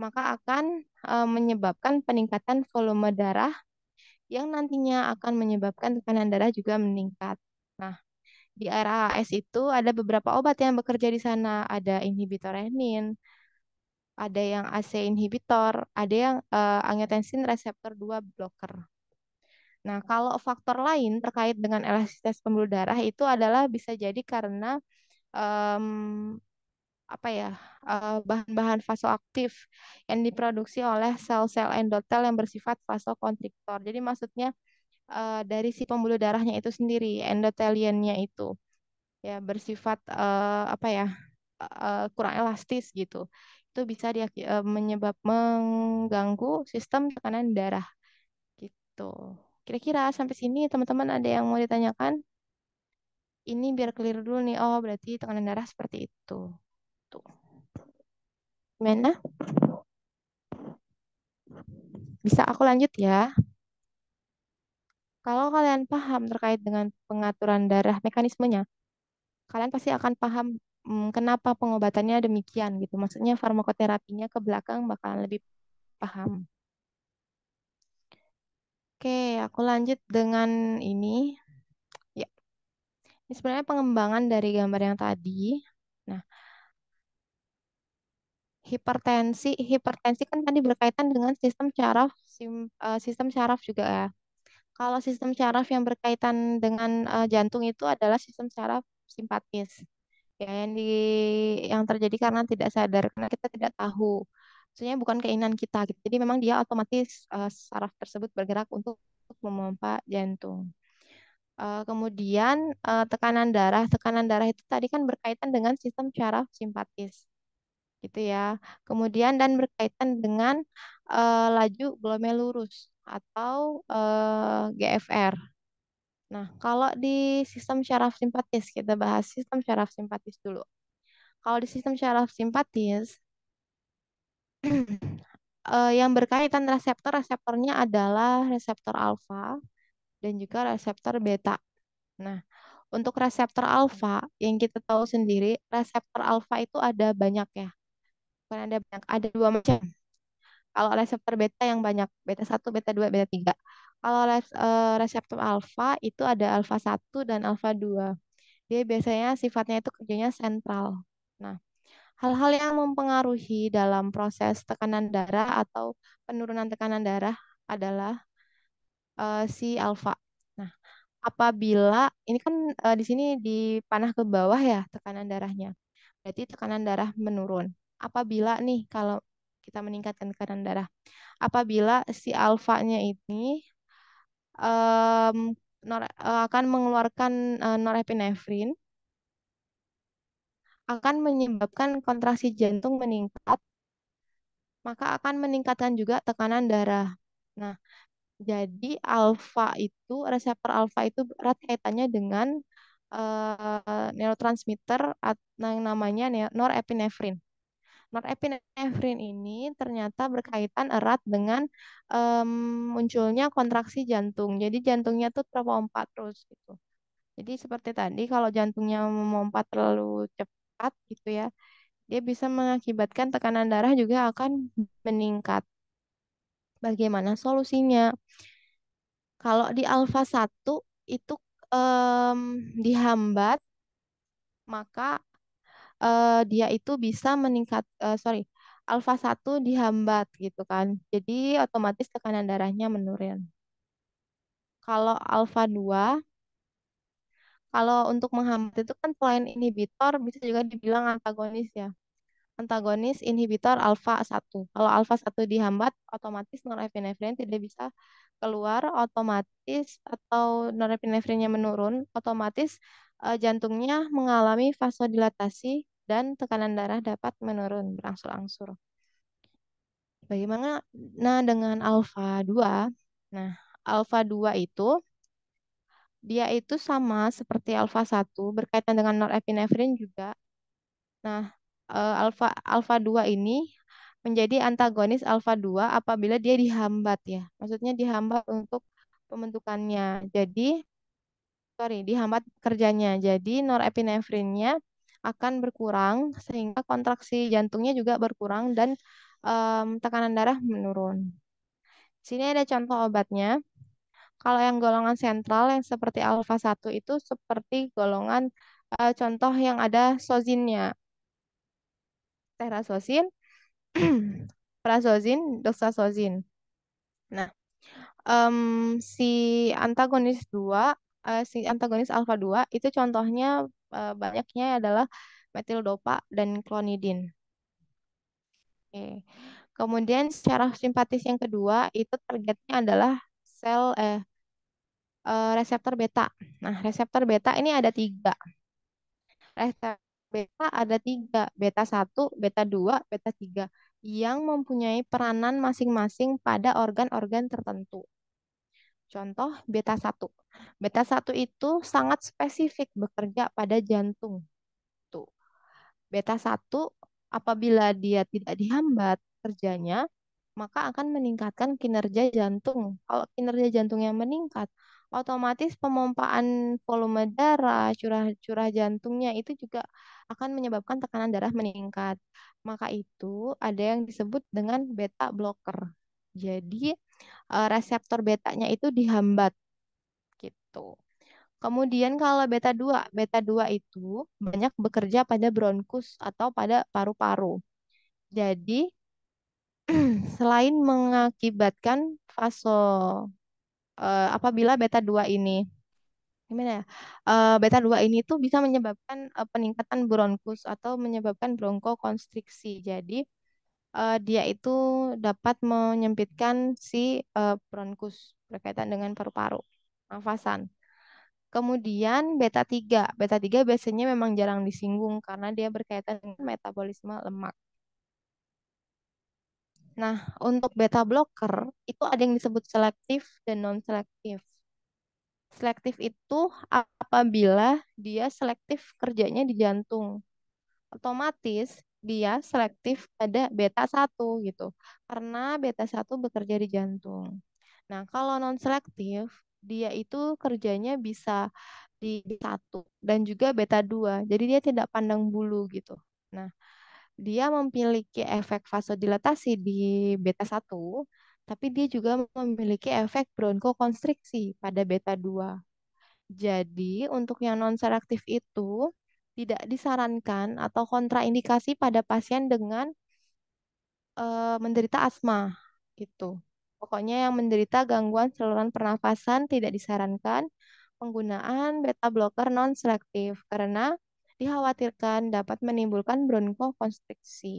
maka akan e, menyebabkan peningkatan volume darah yang nantinya akan menyebabkan tekanan darah juga meningkat. Nah, di RAS itu ada beberapa obat yang bekerja di sana. Ada inhibitor renin, ada yang AC inhibitor, ada yang e, angiotensin reseptor 2 blocker. Nah, kalau faktor lain terkait dengan elastisitas pembuluh darah itu adalah bisa jadi karena um, apa ya bahan-bahan vasoaktif yang diproduksi oleh sel-sel endotel yang bersifat vasokonstriktor. Jadi maksudnya uh, dari si pembuluh darahnya itu sendiri endoteliennya itu ya bersifat uh, apa ya uh, kurang elastis gitu. Itu bisa dia menyebab mengganggu sistem tekanan darah gitu. Kira-kira sampai sini teman-teman ada yang mau ditanyakan? Ini biar clear dulu nih. Oh, berarti tekanan darah seperti itu. Tuh. Gimana? Bisa aku lanjut ya? Kalau kalian paham terkait dengan pengaturan darah mekanismenya, kalian pasti akan paham mmm, kenapa pengobatannya demikian gitu. Maksudnya farmakoterapinya ke belakang bakalan lebih paham. Oke, aku lanjut dengan ini. Ya. Ini sebenarnya pengembangan dari gambar yang tadi. Nah, hipertensi, hipertensi kan tadi berkaitan dengan sistem saraf, eh, sistem saraf juga ya. Kalau sistem saraf yang berkaitan dengan eh, jantung itu adalah sistem saraf simpatis. Ya, yang di yang terjadi karena tidak sadar karena kita tidak tahu maksudnya bukan keinginan kita gitu. Jadi memang dia otomatis uh, saraf tersebut bergerak untuk memompa jantung. Uh, kemudian uh, tekanan darah, tekanan darah itu tadi kan berkaitan dengan sistem syaraf simpatis. Gitu ya. Kemudian dan berkaitan dengan uh, laju glomerulus atau uh, GFR. Nah, kalau di sistem syaraf simpatis, kita bahas sistem syaraf simpatis dulu. Kalau di sistem syaraf simpatis, uh, yang berkaitan reseptor reseptornya adalah reseptor alfa dan juga reseptor beta. Nah, untuk reseptor alfa yang kita tahu sendiri, reseptor alfa itu ada banyak ya. Bukan ada banyak, ada dua macam. Kalau reseptor beta yang banyak, beta 1, beta 2, beta 3. Kalau eh, reseptor alfa itu ada alfa 1 dan alfa 2. Dia biasanya sifatnya itu kerjanya sentral. Nah, hal-hal yang mempengaruhi dalam proses tekanan darah atau penurunan tekanan darah adalah uh, si alfa. Nah, apabila ini kan uh, di sini dipanah ke bawah ya tekanan darahnya. Berarti tekanan darah menurun. Apabila nih kalau kita meningkatkan tekanan darah. Apabila si alfanya ini um, akan mengeluarkan uh, norepinefrin akan menyebabkan kontraksi jantung meningkat, maka akan meningkatkan juga tekanan darah. Nah, jadi alfa itu reseptor alfa itu erat kaitannya dengan uh, neurotransmitter yang namanya norepinefrin. Norepinefrin ini ternyata berkaitan erat dengan um, munculnya kontraksi jantung. Jadi jantungnya tuh terpompa terus gitu. Jadi seperti tadi kalau jantungnya memompa terlalu cepat meningkat gitu ya, dia bisa mengakibatkan tekanan darah juga akan meningkat. Bagaimana solusinya? Kalau di alfa 1 itu um, dihambat, maka uh, dia itu bisa meningkat, uh, sorry, alfa 1 dihambat gitu kan. Jadi otomatis tekanan darahnya menurun. Kalau alfa 2 kalau untuk menghambat itu kan selain inhibitor bisa juga dibilang antagonis ya. Antagonis inhibitor alfa 1. Kalau alfa 1 dihambat, otomatis norepinefrin tidak bisa keluar, otomatis atau norepinefrinnya menurun, otomatis eh, jantungnya mengalami vasodilatasi dan tekanan darah dapat menurun berangsur-angsur. Bagaimana nah dengan alfa 2? Nah, alfa 2 itu dia itu sama seperti alfa 1 berkaitan dengan norepinefrin juga. Nah, eh, alfa alfa 2 ini menjadi antagonis alfa 2 apabila dia dihambat ya. Maksudnya dihambat untuk pembentukannya. Jadi sorry, dihambat kerjanya. Jadi norepinefrinnya akan berkurang sehingga kontraksi jantungnya juga berkurang dan um, tekanan darah menurun. Sini ada contoh obatnya. Kalau yang golongan sentral yang seperti alfa 1 itu seperti golongan e, contoh yang ada sozinnya. Terasozin, prazozin, doxazozin. Nah, um, si antagonis 2, e, eh, si antagonis alfa 2 itu contohnya e, banyaknya adalah metildopa dan klonidin. Oke. Kemudian secara simpatis yang kedua itu targetnya adalah sel eh Eh, reseptor beta. Nah, reseptor beta ini ada tiga. Reseptor beta ada tiga, beta 1, beta 2, beta 3, yang mempunyai peranan masing-masing pada organ-organ tertentu. Contoh beta 1. Beta 1 itu sangat spesifik bekerja pada jantung. Tuh. Beta 1 apabila dia tidak dihambat kerjanya, maka akan meningkatkan kinerja jantung. Kalau kinerja jantung yang meningkat, otomatis pemompaan volume darah, curah-curah jantungnya itu juga akan menyebabkan tekanan darah meningkat. Maka itu ada yang disebut dengan beta blocker. Jadi eh, reseptor betanya itu dihambat gitu. Kemudian kalau beta 2, beta 2 itu banyak bekerja pada bronkus atau pada paru-paru. Jadi selain mengakibatkan vaso uh, apabila beta 2 ini gimana ya uh, beta 2 ini tuh bisa menyebabkan uh, peningkatan bronkus atau menyebabkan bronkokonstriksi. Jadi uh, dia itu dapat menyempitkan si uh, bronkus berkaitan dengan paru-paru, nafasan. Kemudian beta 3. Beta 3 biasanya memang jarang disinggung karena dia berkaitan dengan metabolisme lemak. Nah, untuk beta blocker itu ada yang disebut selektif dan non-selektif. Selektif itu apabila dia selektif kerjanya di jantung. Otomatis dia selektif pada beta 1 gitu. Karena beta 1 bekerja di jantung. Nah, kalau non selektif dia itu kerjanya bisa di satu dan juga beta 2. Jadi dia tidak pandang bulu gitu. Nah, dia memiliki efek vasodilatasi di beta 1, tapi dia juga memiliki efek bronkokonstriksi pada beta 2. Jadi, untuk yang non seraktif itu tidak disarankan atau kontraindikasi pada pasien dengan e, menderita asma gitu. Pokoknya yang menderita gangguan saluran pernafasan tidak disarankan penggunaan beta blocker non selektif karena dikhawatirkan dapat menimbulkan bronkokonstriksi.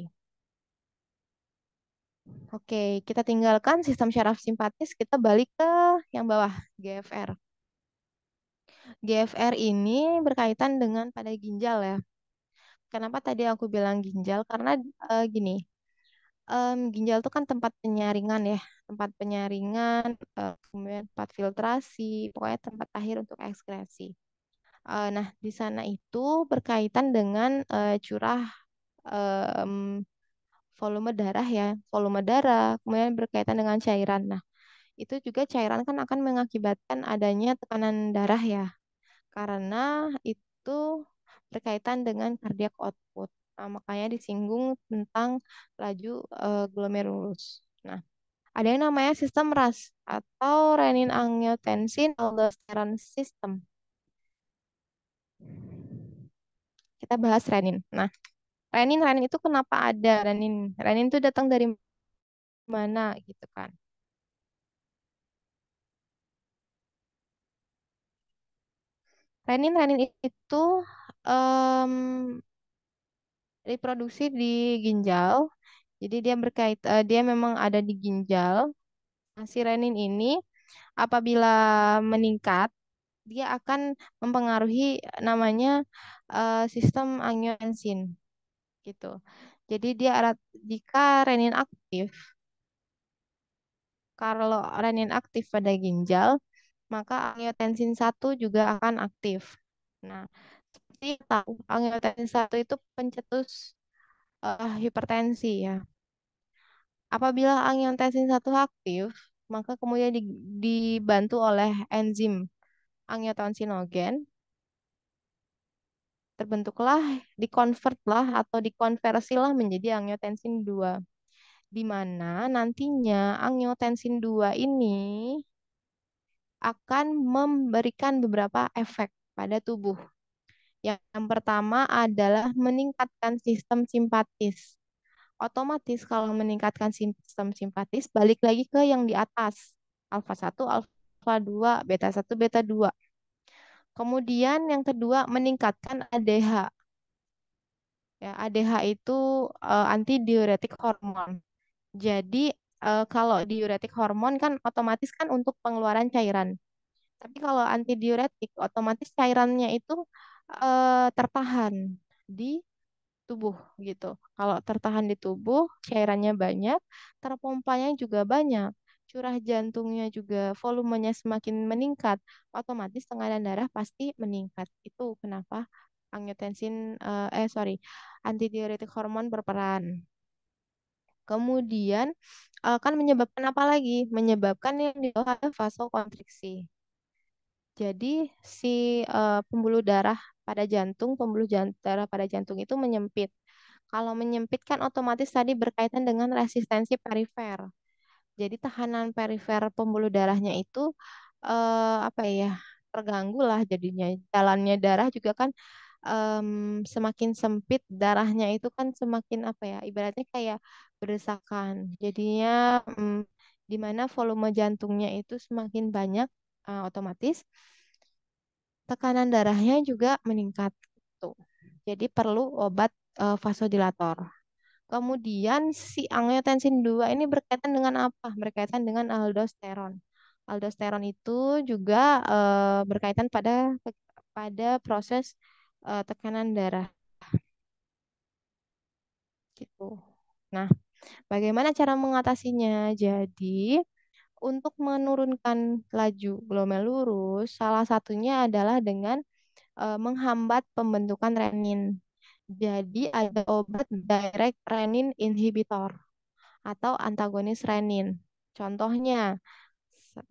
Oke, kita tinggalkan sistem syaraf simpatis, kita balik ke yang bawah, GFR. GFR ini berkaitan dengan pada ginjal ya. Kenapa tadi aku bilang ginjal? Karena e, gini, um, ginjal itu kan tempat penyaringan ya, tempat penyaringan, uh, kemudian tempat filtrasi, pokoknya tempat akhir untuk ekskresi. Uh, nah, di sana itu berkaitan dengan uh, curah um, volume darah ya, volume darah, kemudian berkaitan dengan cairan. Nah, itu juga cairan kan akan mengakibatkan adanya tekanan darah ya, karena itu berkaitan dengan cardiac output. Nah, makanya disinggung tentang laju uh, glomerulus. Nah, ada yang namanya sistem RAS atau renin angiotensin aldosteron system. Kita bahas renin. Nah, renin renin itu kenapa ada renin? Renin itu datang dari mana gitu kan? Renin renin itu um, reproduksi di ginjal. Jadi dia berkait uh, dia memang ada di ginjal. Nah, si renin ini apabila meningkat dia akan mempengaruhi eh, namanya uh, sistem angiotensin gitu. Jadi dia erat, jika renin aktif kalau renin aktif pada ginjal, maka angiotensin satu juga akan aktif. Nah, seperti tahu angiotensin 1 itu pencetus uh, hipertensi ya. Apabila angiotensin satu aktif, maka kemudian dibantu oleh enzim angiotensinogen terbentuklah dikonvertlah atau dikonversilah menjadi angiotensin 2 di mana nantinya angiotensin 2 ini akan memberikan beberapa efek pada tubuh. Yang pertama adalah meningkatkan sistem simpatis. Otomatis kalau meningkatkan sistem simpatis balik lagi ke yang di atas, alfa 1, alfa alfa 2, beta 1, beta 2. Kemudian yang kedua meningkatkan ADH. Ya, ADH itu uh, antidiuretik hormon. Jadi uh, kalau diuretik hormon kan otomatis kan untuk pengeluaran cairan. Tapi kalau antidiuretik otomatis cairannya itu uh, tertahan di tubuh gitu. Kalau tertahan di tubuh cairannya banyak, terpompanya juga banyak curah jantungnya juga volumenya semakin meningkat, otomatis tekanan darah pasti meningkat. Itu kenapa angiotensin eh, eh sorry antidiuretik hormon berperan. Kemudian uh, menyebabkan apa lagi? Menyebabkan yang di bawah vasokontriksi. Jadi si uh, pembuluh darah pada jantung, pembuluh darah pada jantung itu menyempit. Kalau menyempit kan otomatis tadi berkaitan dengan resistensi perifer. Jadi tahanan perifer pembuluh darahnya itu eh, apa ya terganggu lah jadinya jalannya darah juga kan um, semakin sempit darahnya itu kan semakin apa ya ibaratnya kayak berdesakan jadinya um, di volume jantungnya itu semakin banyak uh, otomatis tekanan darahnya juga meningkat gitu. jadi perlu obat uh, vasodilator Kemudian si angiotensin 2 ini berkaitan dengan apa? Berkaitan dengan aldosteron. Aldosteron itu juga uh, berkaitan pada pada proses uh, tekanan darah. Gitu. Nah, bagaimana cara mengatasinya? Jadi, untuk menurunkan laju glomerulus, salah satunya adalah dengan uh, menghambat pembentukan renin. Jadi ada obat direct renin inhibitor atau antagonis renin. Contohnya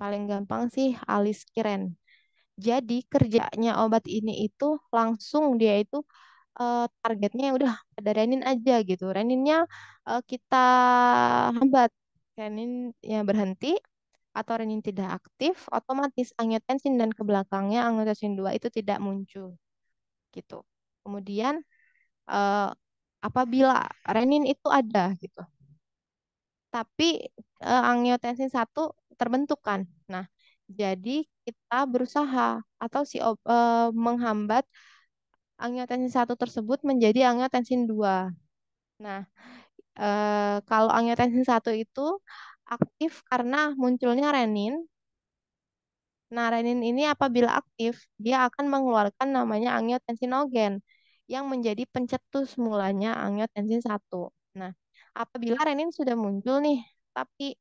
paling gampang sih aliskiren. Jadi kerjanya obat ini itu langsung dia itu uh, targetnya ya udah pada renin aja gitu. Reninnya uh, kita hambat. Renin ya berhenti atau renin tidak aktif, otomatis angiotensin dan kebelakangnya angiotensin 2 itu tidak muncul. Gitu. Kemudian Eh, apabila renin itu ada gitu. Tapi eh, angiotensin 1 terbentuk kan. Nah, jadi kita berusaha atau si uh, menghambat angiotensin 1 tersebut menjadi angiotensin 2. Nah, kalau angiotensin 1 itu aktif karena munculnya renin. Nah, renin ini apabila aktif, dia akan mengeluarkan namanya angiotensinogen yang menjadi pencetus mulanya angiotensin 1. Nah, apabila renin sudah muncul nih, tapi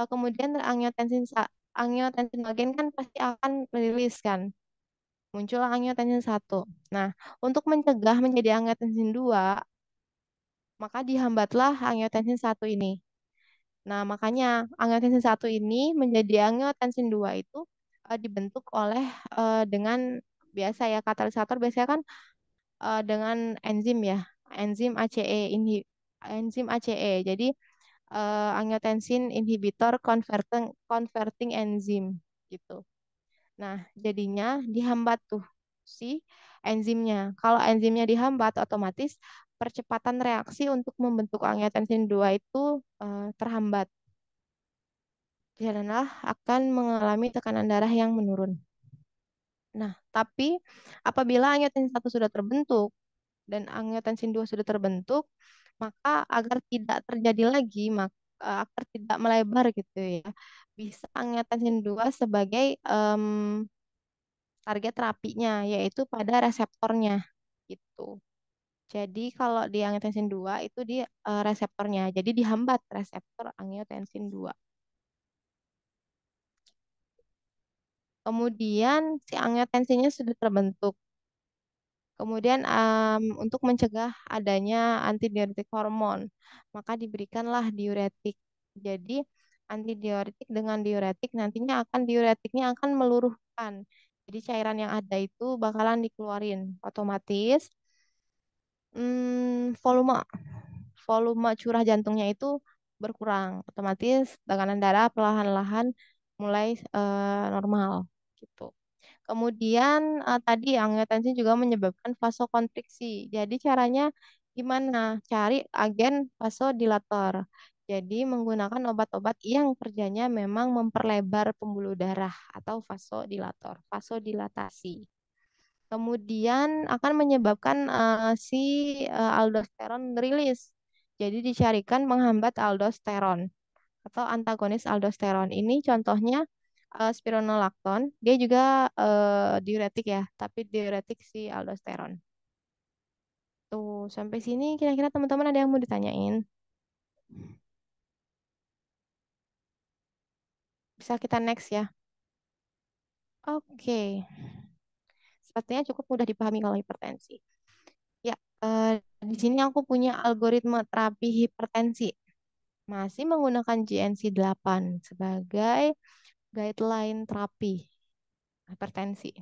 uh, kemudian angiotensin angiotensin bagian kan pasti akan rilis kan muncul angiotensin 1. Nah, untuk mencegah menjadi angiotensin 2, maka dihambatlah angiotensin 1 ini. Nah, makanya angiotensin 1 ini menjadi angiotensin 2 itu uh, dibentuk oleh uh, dengan biasa ya katalisator biasanya kan uh, dengan enzim ya, enzim ACE inhi enzim ACE. Jadi uh, angiotensin inhibitor converting converting enzim gitu. Nah, jadinya dihambat tuh si enzimnya. Kalau enzimnya dihambat otomatis percepatan reaksi untuk membentuk angiotensin 2 itu uh, terhambat. Jalanlah akan mengalami tekanan darah yang menurun. Nah, tapi apabila angiotensin satu sudah terbentuk dan angiotensin dua sudah terbentuk, maka agar tidak terjadi lagi, maka eh, agar tidak melebar gitu ya, bisa angiotensin dua sebagai um, target terapinya, yaitu pada reseptornya gitu. Jadi kalau di angiotensin 2 itu di uh, reseptornya, jadi dihambat reseptor angiotensin 2. Kemudian si tensinya sudah terbentuk. Kemudian um, untuk mencegah adanya antidiuretik hormon, maka diberikanlah diuretik. Jadi antidiuretik dengan diuretik nantinya akan diuretiknya akan meluruhkan. Jadi cairan yang ada itu bakalan dikeluarin otomatis. Hmm, volume volume curah jantungnya itu berkurang otomatis tekanan darah perlahan-lahan mulai uh, normal gitu. Kemudian uh, tadi angiotensin juga menyebabkan vasokonstriksi. Jadi caranya gimana? Cari agen vasodilator. Jadi menggunakan obat-obat yang kerjanya memang memperlebar pembuluh darah atau vasodilator, vasodilatasi. Kemudian akan menyebabkan uh, si uh, aldosteron rilis. Jadi dicarikan menghambat aldosteron atau antagonis aldosteron. Ini contohnya uh, eh, spironolakton. Dia juga uh, diuretik ya, tapi diuretik si aldosteron. Tuh, sampai sini kira-kira teman-teman ada yang mau ditanyain? Bisa kita next ya. Oke. Okay. Sepertinya cukup mudah dipahami kalau hipertensi. Ya, eh, di sini aku punya algoritma terapi hipertensi. Masih menggunakan GNC8 sebagai guideline terapi hipertensi.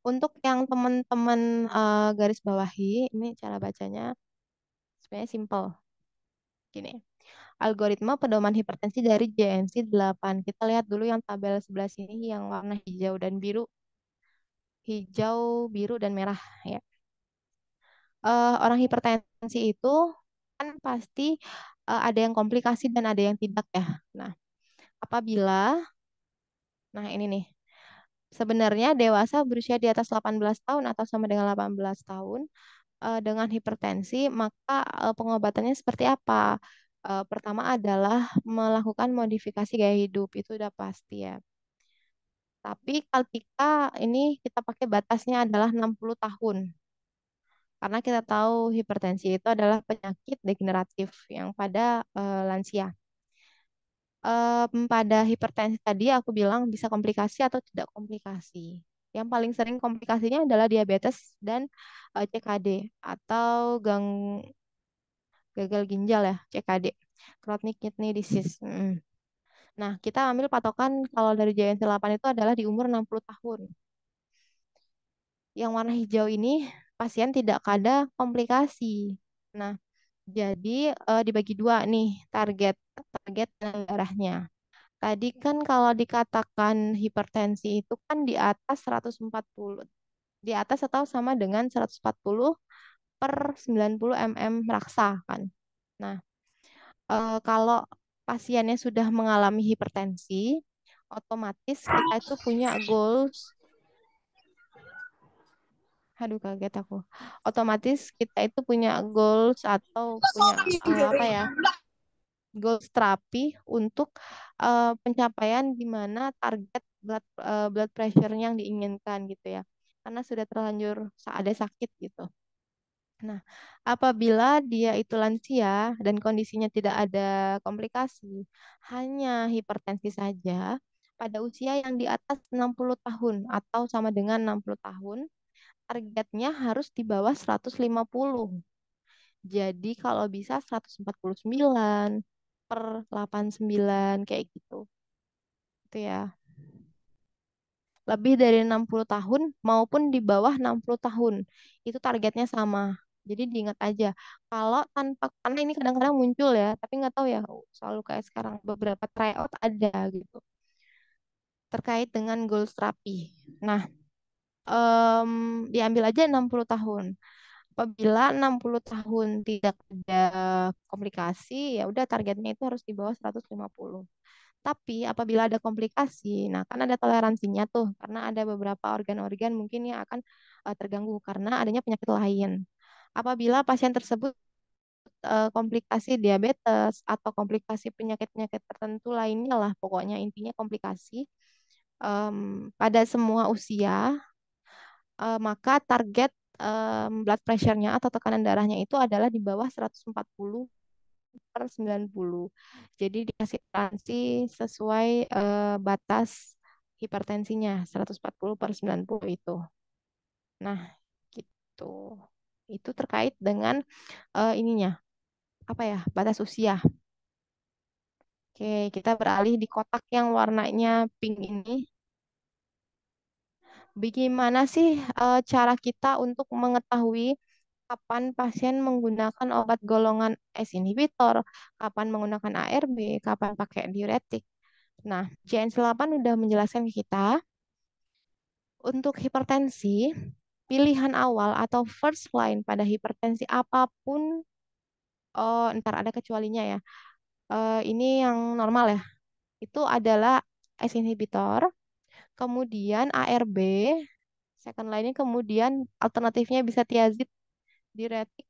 Untuk yang teman-teman uh, garis bawahi, ini cara bacanya sebenarnya simple. Gini, algoritma pedoman hipertensi dari JNC 8. Kita lihat dulu yang tabel sebelah sini yang warna hijau dan biru. Hijau, biru, dan merah. ya uh, Orang hipertensi itu kan pasti uh, ada yang komplikasi dan ada yang tidak ya. Nah, apabila nah ini nih sebenarnya dewasa berusia di atas 18 tahun atau sama dengan 18 tahun eh, dengan hipertensi, maka eh, pengobatannya seperti apa? Eh, pertama adalah melakukan modifikasi gaya hidup, itu udah pasti ya. Tapi ketika ini kita pakai batasnya adalah 60 tahun. Karena kita tahu hipertensi itu adalah penyakit degeneratif yang pada lansia um, pada hipertensi tadi aku bilang bisa komplikasi atau tidak komplikasi. Yang paling sering komplikasinya adalah diabetes dan uh, CKD atau gang gagal ginjal ya, CKD, chronic kidney disease. Hmm. Nah, kita ambil patokan kalau dari JNC 8 itu adalah di umur 60 tahun. Yang warna hijau ini pasien tidak ada komplikasi. Nah, jadi uh, dibagi dua nih target target darahnya. Tadi kan kalau dikatakan hipertensi itu kan di atas 140 di atas atau sama dengan 140 per 90 mm raksa kan. Nah, eh, kalau pasiennya sudah mengalami hipertensi, otomatis kita itu punya goals aduh kaget aku otomatis kita itu punya goals atau punya uh, apa ya, ya goals terapi untuk uh, pencapaian di mana target blood uh, blood pressure yang diinginkan gitu ya karena sudah terlanjur ada sakit gitu nah apabila dia itu lansia dan kondisinya tidak ada komplikasi hanya hipertensi saja pada usia yang di atas 60 tahun atau sama dengan 60 tahun targetnya harus di bawah 150. Jadi kalau bisa 149 per 89 kayak gitu. Itu ya. Lebih dari 60 tahun maupun di bawah 60 tahun. Itu targetnya sama. Jadi diingat aja. Kalau tanpa karena ini kadang-kadang muncul ya, tapi nggak tahu ya selalu kayak sekarang beberapa tryout ada gitu. Terkait dengan goals rapi. Nah, um, diambil aja 60 tahun. Apabila 60 tahun tidak ada komplikasi, ya udah targetnya itu harus di bawah 150. Tapi apabila ada komplikasi, nah kan ada toleransinya tuh, karena ada beberapa organ-organ mungkin yang akan uh, terganggu karena adanya penyakit lain. Apabila pasien tersebut eh, komplikasi diabetes atau komplikasi penyakit-penyakit tertentu lainnya lah, pokoknya intinya komplikasi um, pada semua usia uh, maka target um, blood pressure-nya atau tekanan darahnya itu adalah di bawah 140 per 90. Jadi dikasih transi sesuai uh, batas hipertensinya 140 per 90 itu. Nah, gitu. Itu terkait dengan uh, ininya. Apa ya? Batas usia. Oke, kita beralih di kotak yang warnanya pink ini bagaimana sih uh, cara kita untuk mengetahui kapan pasien menggunakan obat golongan S inhibitor, kapan menggunakan ARB, kapan pakai diuretik. Nah, JN8 sudah menjelaskan ke kita untuk hipertensi, pilihan awal atau first line pada hipertensi apapun oh ntar ada kecualinya ya. Uh, ini yang normal ya. Itu adalah S inhibitor, kemudian ARB, second line-nya kemudian alternatifnya bisa tiazid, diuretik,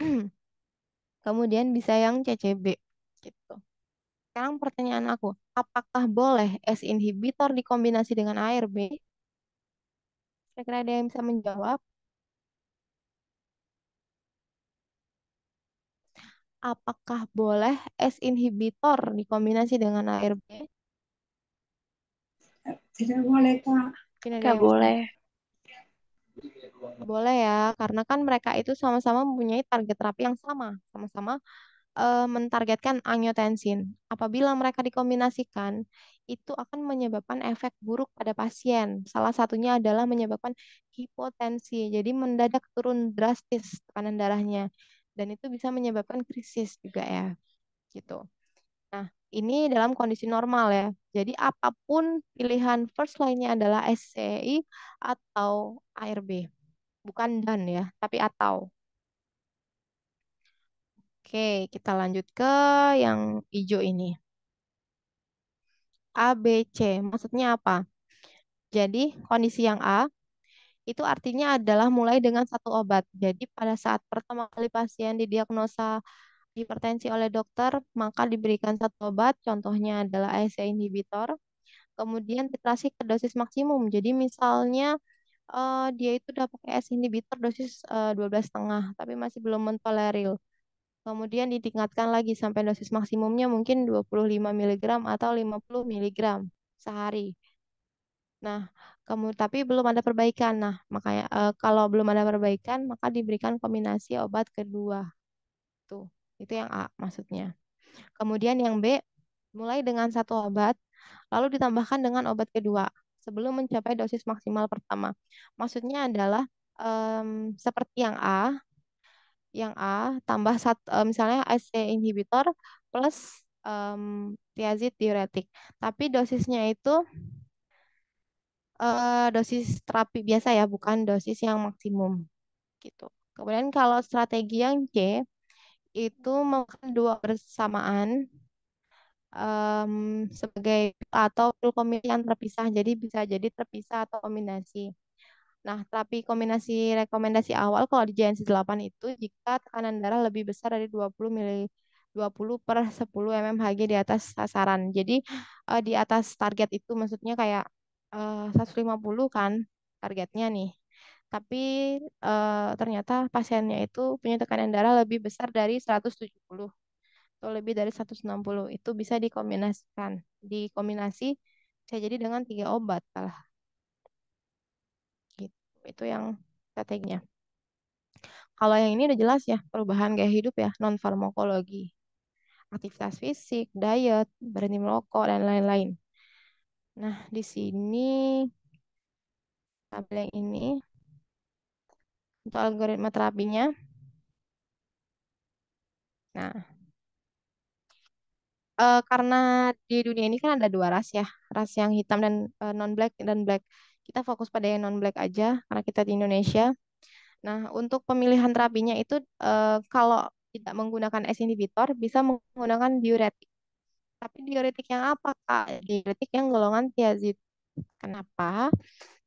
kemudian bisa yang CCB. Gitu. Sekarang pertanyaan aku, apakah boleh S inhibitor dikombinasi dengan ARB? Saya kira ada yang bisa menjawab. Apakah boleh S inhibitor dikombinasi dengan ARB? Tidak boleh, Kak. Tidak, boleh. Boleh ya, karena kan mereka itu sama-sama mempunyai target terapi yang sama, sama-sama uh, mentargetkan angiotensin. Apabila mereka dikombinasikan, itu akan menyebabkan efek buruk pada pasien. Salah satunya adalah menyebabkan hipotensi, jadi mendadak turun drastis tekanan darahnya. Dan itu bisa menyebabkan krisis juga ya. Gitu. Ini dalam kondisi normal ya. Jadi apapun pilihan first line-nya adalah SCI atau ARB. Bukan dan ya, tapi atau. Oke, kita lanjut ke yang hijau ini. A, B, C. Maksudnya apa? Jadi kondisi yang A itu artinya adalah mulai dengan satu obat. Jadi pada saat pertama kali pasien didiagnosa hipertensi oleh dokter, maka diberikan satu obat, contohnya adalah ACE inhibitor. Kemudian titrasi ke dosis maksimum. Jadi misalnya uh, dia itu udah pakai ACE inhibitor dosis uh, eh, 12,5, tapi masih belum mentoleril. Kemudian ditingkatkan lagi sampai dosis maksimumnya mungkin 25 mg atau 50 mg sehari. Nah, kamu tapi belum ada perbaikan. Nah, makanya e, kalau belum ada perbaikan, maka diberikan kombinasi obat kedua. Tuh. Itu yang A maksudnya. Kemudian yang B, mulai dengan satu obat, lalu ditambahkan dengan obat kedua sebelum mencapai dosis maksimal pertama. Maksudnya adalah um, seperti yang A, yang A tambah sat, um, misalnya ACE inhibitor plus um, tiazid diuretik. Tapi dosisnya itu uh, dosis terapi biasa ya, bukan dosis yang maksimum gitu. Kemudian kalau strategi yang C, itu mungkin dua bersamaan um, sebagai atau pemilihan terpisah. Jadi bisa jadi terpisah atau kombinasi. Nah, tapi kombinasi rekomendasi awal kalau di JNC 8 itu jika tekanan darah lebih besar dari 20 mili 20 per 10 mmHg di atas sasaran. Jadi uh, di atas target itu maksudnya kayak eh, uh, 150 kan targetnya nih tapi uh, ternyata pasiennya itu punya tekanan darah lebih besar dari 170 atau lebih dari 160 itu bisa dikombinasikan dikombinasi bisa jadi dengan tiga obat kalah gitu itu yang strateginya kalau yang ini udah jelas ya perubahan gaya hidup ya non farmakologi aktivitas fisik diet berhenti merokok dan lain-lain nah di sini tabel yang ini untuk algoritma terapinya. Nah, e, karena di dunia ini kan ada dua ras ya, ras yang hitam dan e, non-black dan black. Kita fokus pada yang non-black aja karena kita di Indonesia. Nah, untuk pemilihan terapinya itu e, kalau tidak menggunakan S inhibitor bisa menggunakan diuretik. Tapi diuretik yang apa, Kak? Diuretik yang golongan tiazid. Kenapa?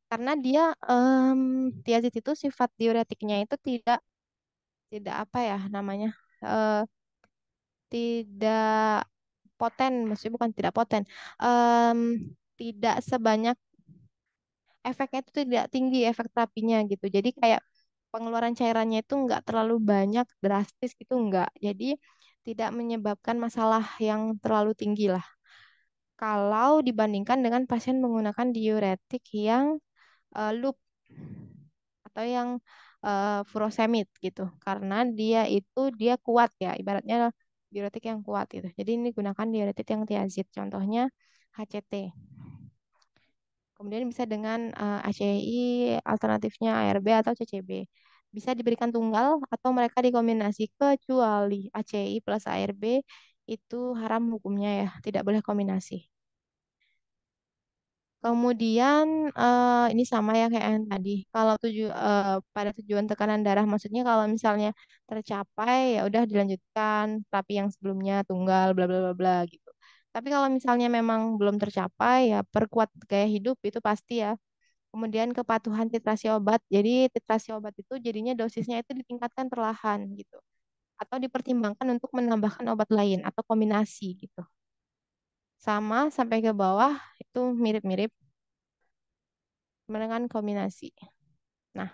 karena dia um, mmm, tiazid itu sifat diuretiknya itu tidak tidak apa ya namanya uh, tidak poten maksudnya bukan tidak poten um, tidak sebanyak efeknya itu tidak tinggi efek terapinya gitu jadi kayak pengeluaran cairannya itu enggak terlalu banyak drastis gitu enggak jadi tidak menyebabkan masalah yang terlalu tinggi lah kalau dibandingkan dengan pasien menggunakan diuretik yang uh, loop atau yang uh, furosemid gitu karena dia itu dia kuat ya ibaratnya diuretik yang kuat itu Jadi ini gunakan diuretik yang tiazid contohnya HCT. Kemudian bisa dengan uh, eh, ACI alternatifnya ARB atau CCB. Bisa diberikan tunggal atau mereka dikombinasi kecuali ACI plus ARB itu haram hukumnya ya, tidak boleh kombinasi. Kemudian uh, ini sama ya kayak yang tadi. Kalau tuju uh, pada tujuan tekanan darah maksudnya kalau misalnya tercapai, ya udah dilanjutkan tapi yang sebelumnya tunggal bla bla bla bla gitu. Tapi kalau misalnya memang belum tercapai ya perkuat gaya hidup itu pasti ya. Kemudian kepatuhan titrasi obat. Jadi titrasi obat itu jadinya dosisnya itu ditingkatkan perlahan gitu. Atau dipertimbangkan untuk menambahkan obat lain atau kombinasi gitu sama sampai ke bawah itu mirip-mirip dengan kombinasi. Nah,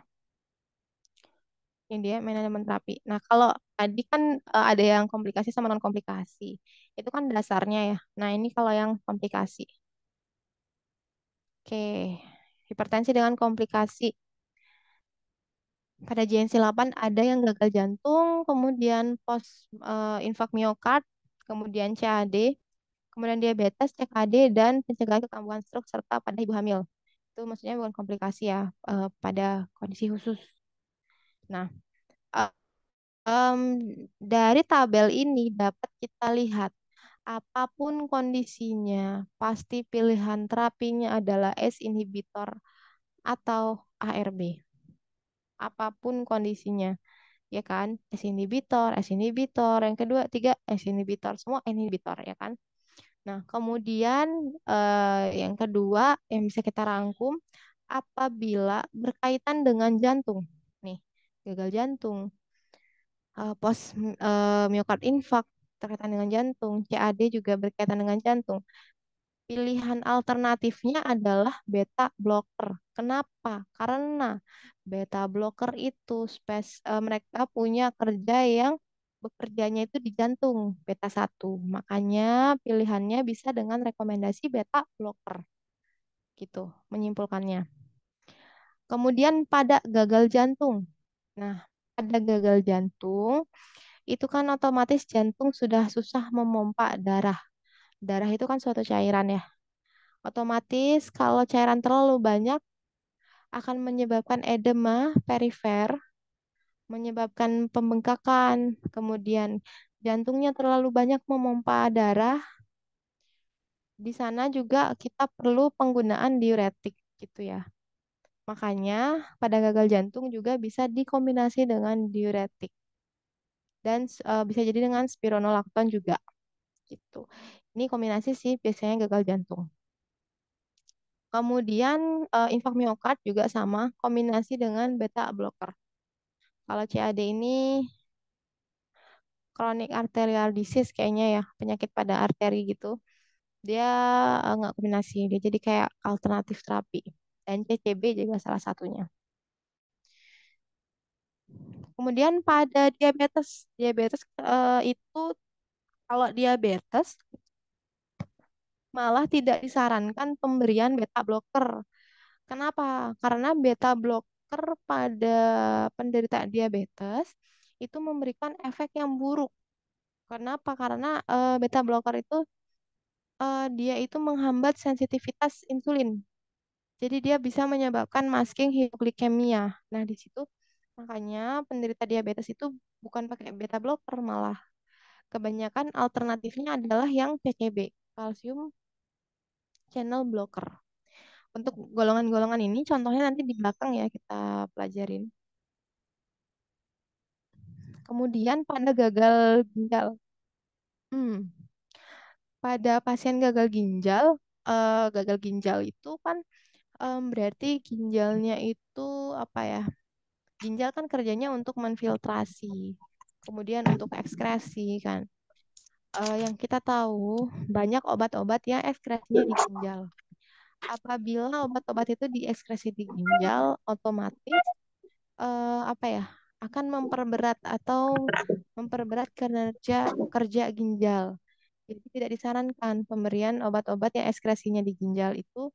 ini dia manajemen terapi. Nah, kalau tadi kan eh, ada yang komplikasi sama non komplikasi. Itu kan dasarnya ya. Nah, ini kalau yang komplikasi. Oke, hipertensi dengan komplikasi. Pada gnc 8 ada yang gagal jantung, kemudian post uh, eh, infak miokard, kemudian CAD, kemudian diabetes, CKD, dan pencegahan kekambuhan stroke serta pada ibu hamil. Itu maksudnya bukan komplikasi ya, uh, pada kondisi khusus. Nah, uh, um, dari tabel ini dapat kita lihat apapun kondisinya, pasti pilihan terapinya adalah S inhibitor atau ARB. Apapun kondisinya, ya kan? S inhibitor, S inhibitor, yang kedua, tiga S inhibitor, semua inhibitor, ya kan? Nah, kemudian eh, yang kedua yang bisa kita rangkum apabila berkaitan dengan jantung. Nih, gagal jantung, eh, pos eh, miokard infak terkaitan dengan jantung, CAD juga berkaitan dengan jantung. Pilihan alternatifnya adalah beta blocker. Kenapa? Karena beta blocker itu spes, eh, mereka punya kerja yang bekerjanya itu di jantung beta 1. Makanya pilihannya bisa dengan rekomendasi beta blocker. Gitu, menyimpulkannya. Kemudian pada gagal jantung. Nah, pada gagal jantung itu kan otomatis jantung sudah susah memompa darah. Darah itu kan suatu cairan ya. Otomatis kalau cairan terlalu banyak akan menyebabkan edema perifer menyebabkan pembengkakan, kemudian jantungnya terlalu banyak memompa darah. Di sana juga kita perlu penggunaan diuretik gitu ya. Makanya pada gagal jantung juga bisa dikombinasi dengan diuretik. Dan e, bisa jadi dengan spironolakton juga. Gitu. Ini kombinasi sih biasanya gagal jantung. Kemudian e, infak miokard juga sama kombinasi dengan beta blocker. Kalau CAD ini chronic arterial disease kayaknya ya, penyakit pada arteri gitu. Dia eh, nggak kombinasi, dia jadi kayak alternatif terapi. Dan CCB juga salah satunya. Kemudian pada diabetes, diabetes eh, itu kalau diabetes malah tidak disarankan pemberian beta blocker. Kenapa? Karena beta block kanker pada penderita diabetes itu memberikan efek yang buruk. Kenapa? Karena uh, beta blocker itu uh, dia itu menghambat sensitivitas insulin. Jadi dia bisa menyebabkan masking hipoglikemia. Nah, di situ makanya penderita diabetes itu bukan pakai beta blocker malah kebanyakan alternatifnya adalah yang PCB, kalsium channel blocker. Untuk golongan-golongan ini contohnya nanti di belakang ya kita pelajarin. Kemudian pada gagal ginjal. Hmm. Pada pasien gagal ginjal, uh, gagal ginjal itu kan um, berarti ginjalnya itu apa ya? Ginjal kan kerjanya untuk menfiltrasi, kemudian untuk ekskresi kan. Uh, yang kita tahu banyak obat-obat yang ekskresinya di ginjal apabila obat-obat itu diekskresi di ginjal, otomatis uh, apa ya akan memperberat atau memperberat kerja kerja ginjal. Jadi tidak disarankan pemberian obat-obat yang ekskresinya di ginjal itu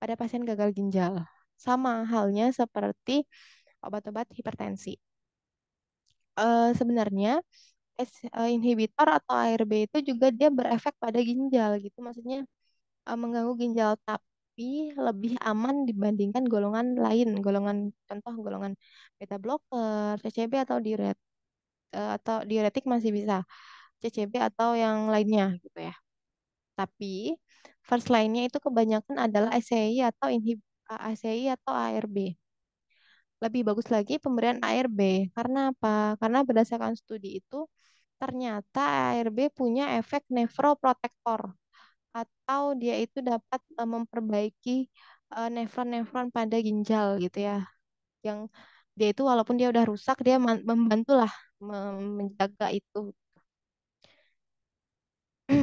pada pasien gagal ginjal. Sama halnya seperti obat-obat hipertensi. uh, sebenarnya eh, inhibitor atau ARB itu juga dia berefek pada ginjal gitu, maksudnya mengganggu ginjal tap tapi lebih aman dibandingkan golongan lain, golongan contoh golongan beta blocker, CCB atau diuret eh, atau diuretik masih bisa CCB atau yang lainnya gitu ya. Tapi first line-nya itu kebanyakan adalah ACI atau inhib ACI atau ARB. Lebih bagus lagi pemberian ARB. Karena apa? Karena berdasarkan studi itu ternyata ARB punya efek nefroprotektor atau dia itu dapat uh, memperbaiki e, nefron-nefron pada ginjal gitu ya. Yang dia itu walaupun dia udah rusak dia membantulah menjaga itu.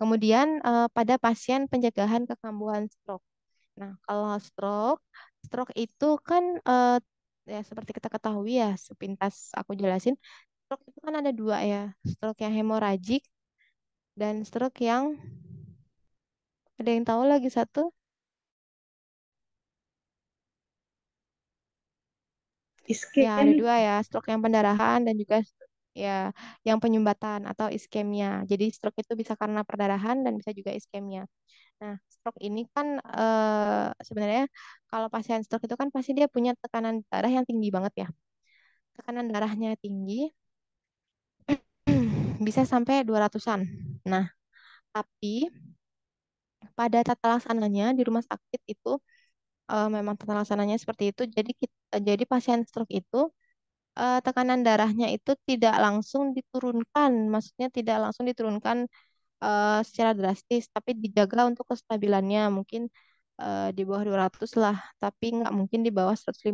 Kemudian uh, pada pasien pencegahan kekambuhan stroke. Nah, kalau stroke, stroke itu kan uh, ya seperti kita ketahui ya, sepintas aku jelasin, stroke itu kan ada dua ya, stroke yang hemoragik dan stroke yang ada yang tahu lagi satu? Iskemia. Ya, ada dua ya, stroke yang pendarahan dan juga ya yang penyumbatan atau iskemia. Jadi stroke itu bisa karena perdarahan dan bisa juga iskemia. Nah, stroke ini kan e, sebenarnya kalau pasien stroke itu kan pasti dia punya tekanan darah yang tinggi banget ya. Tekanan darahnya tinggi bisa sampai 200-an. Nah, tapi pada tata laksananya di rumah sakit itu uh, memang tata laksananya seperti itu. Jadi kita, eh, jadi pasien stroke itu uh, tekanan darahnya itu tidak langsung diturunkan, maksudnya tidak langsung diturunkan uh, secara drastis, tapi dijaga untuk kestabilannya mungkin uh, di bawah 200 lah, tapi nggak mungkin di bawah 150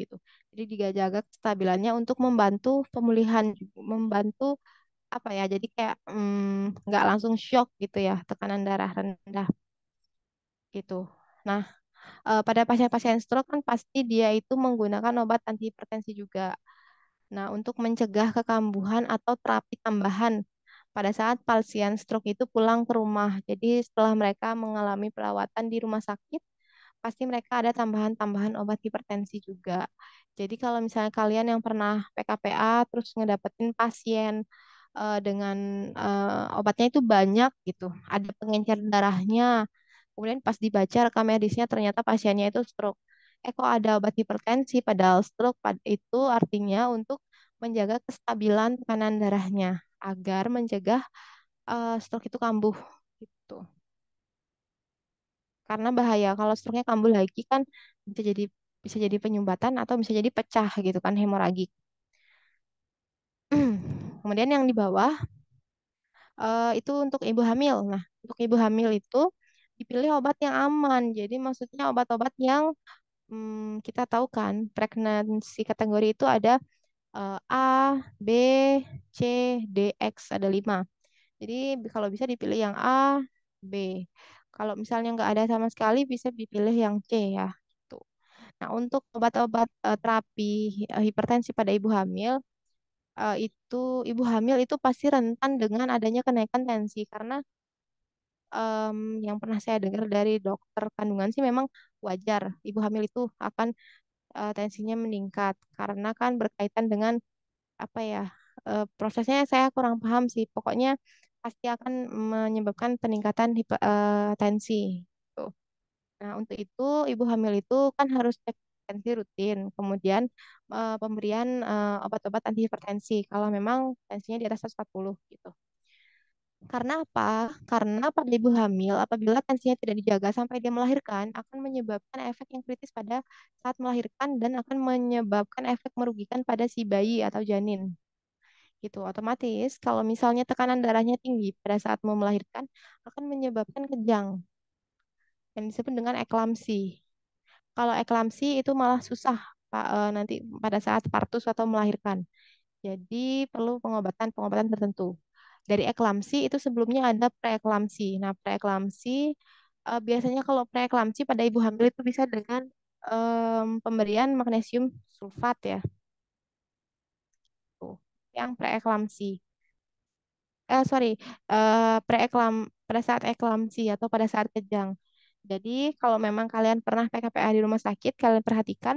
gitu. Jadi dijaga kestabilannya untuk membantu pemulihan, membantu apa ya jadi kayak mmm, nggak mm, langsung shock gitu ya tekanan darah rendah gitu nah eh, pada pasien-pasien stroke kan pasti dia itu menggunakan obat antihipertensi juga nah untuk mencegah kekambuhan atau terapi tambahan pada saat pasien stroke itu pulang ke rumah jadi setelah mereka mengalami perawatan di rumah sakit pasti mereka ada tambahan-tambahan obat hipertensi juga. Jadi kalau misalnya kalian yang pernah PKPA terus ngedapetin pasien uh, dengan uh, obatnya itu banyak gitu. Ada pengencer darahnya. Kemudian pas dibaca rekam medisnya ternyata pasiennya itu stroke. Eh kok ada obat hipertensi padahal stroke pad itu artinya untuk menjaga kestabilan tekanan darahnya agar mencegah uh, stroke itu kambuh gitu. Karena bahaya kalau stroke-nya kambuh lagi kan bisa jadi bisa jadi penyumbatan atau bisa jadi pecah gitu kan hemoragik. kemudian yang di bawah uh, itu untuk ibu hamil. Nah, untuk ibu hamil itu dipilih obat yang aman. Jadi maksudnya obat-obat yang um, kita tahu kan pregnancy kategori itu ada uh, A, B, C, D, X ada lima. Jadi kalau bisa dipilih yang A, B. Kalau misalnya nggak ada sama sekali bisa dipilih yang C ya. Gitu. Nah untuk obat-obat eh, terapi hipertensi pada ibu hamil uh, itu ibu hamil itu pasti rentan dengan adanya kenaikan tensi karena um, yang pernah saya dengar dari dokter kandungan sih memang wajar ibu hamil itu akan uh, tensinya meningkat karena kan berkaitan dengan apa ya uh, prosesnya saya kurang paham sih pokoknya pasti akan menyebabkan peningkatan hipo, tensi. Nah, untuk itu ibu hamil itu kan harus cek hipertensi rutin, kemudian uh, pemberian uh, obat-obat antihipertensi kalau memang tensinya di atas 140 gitu. Karena apa? Karena pada ibu hamil apabila tensinya tidak dijaga sampai dia melahirkan akan menyebabkan efek yang kritis pada saat melahirkan dan akan menyebabkan efek merugikan pada si bayi atau janin gitu. Otomatis kalau misalnya tekanan darahnya tinggi pada saat mau melahirkan akan menyebabkan kejang yang disebut dengan eklamsi kalau eklamsi itu malah susah Pak uh, nanti pada saat partus atau melahirkan. Jadi perlu pengobatan-pengobatan tertentu. Dari eklamsi itu sebelumnya ada preeklamsi. Nah, preeklamsi uh, biasanya kalau preeklamsi pada ibu hamil itu bisa dengan um, pemberian magnesium sulfat ya. Tuh, yang preeklamsi. Eh sorry, uh, preeklam pada saat eklamsi atau pada saat kejang. Jadi kalau memang kalian pernah PKPA di rumah sakit, kalian perhatikan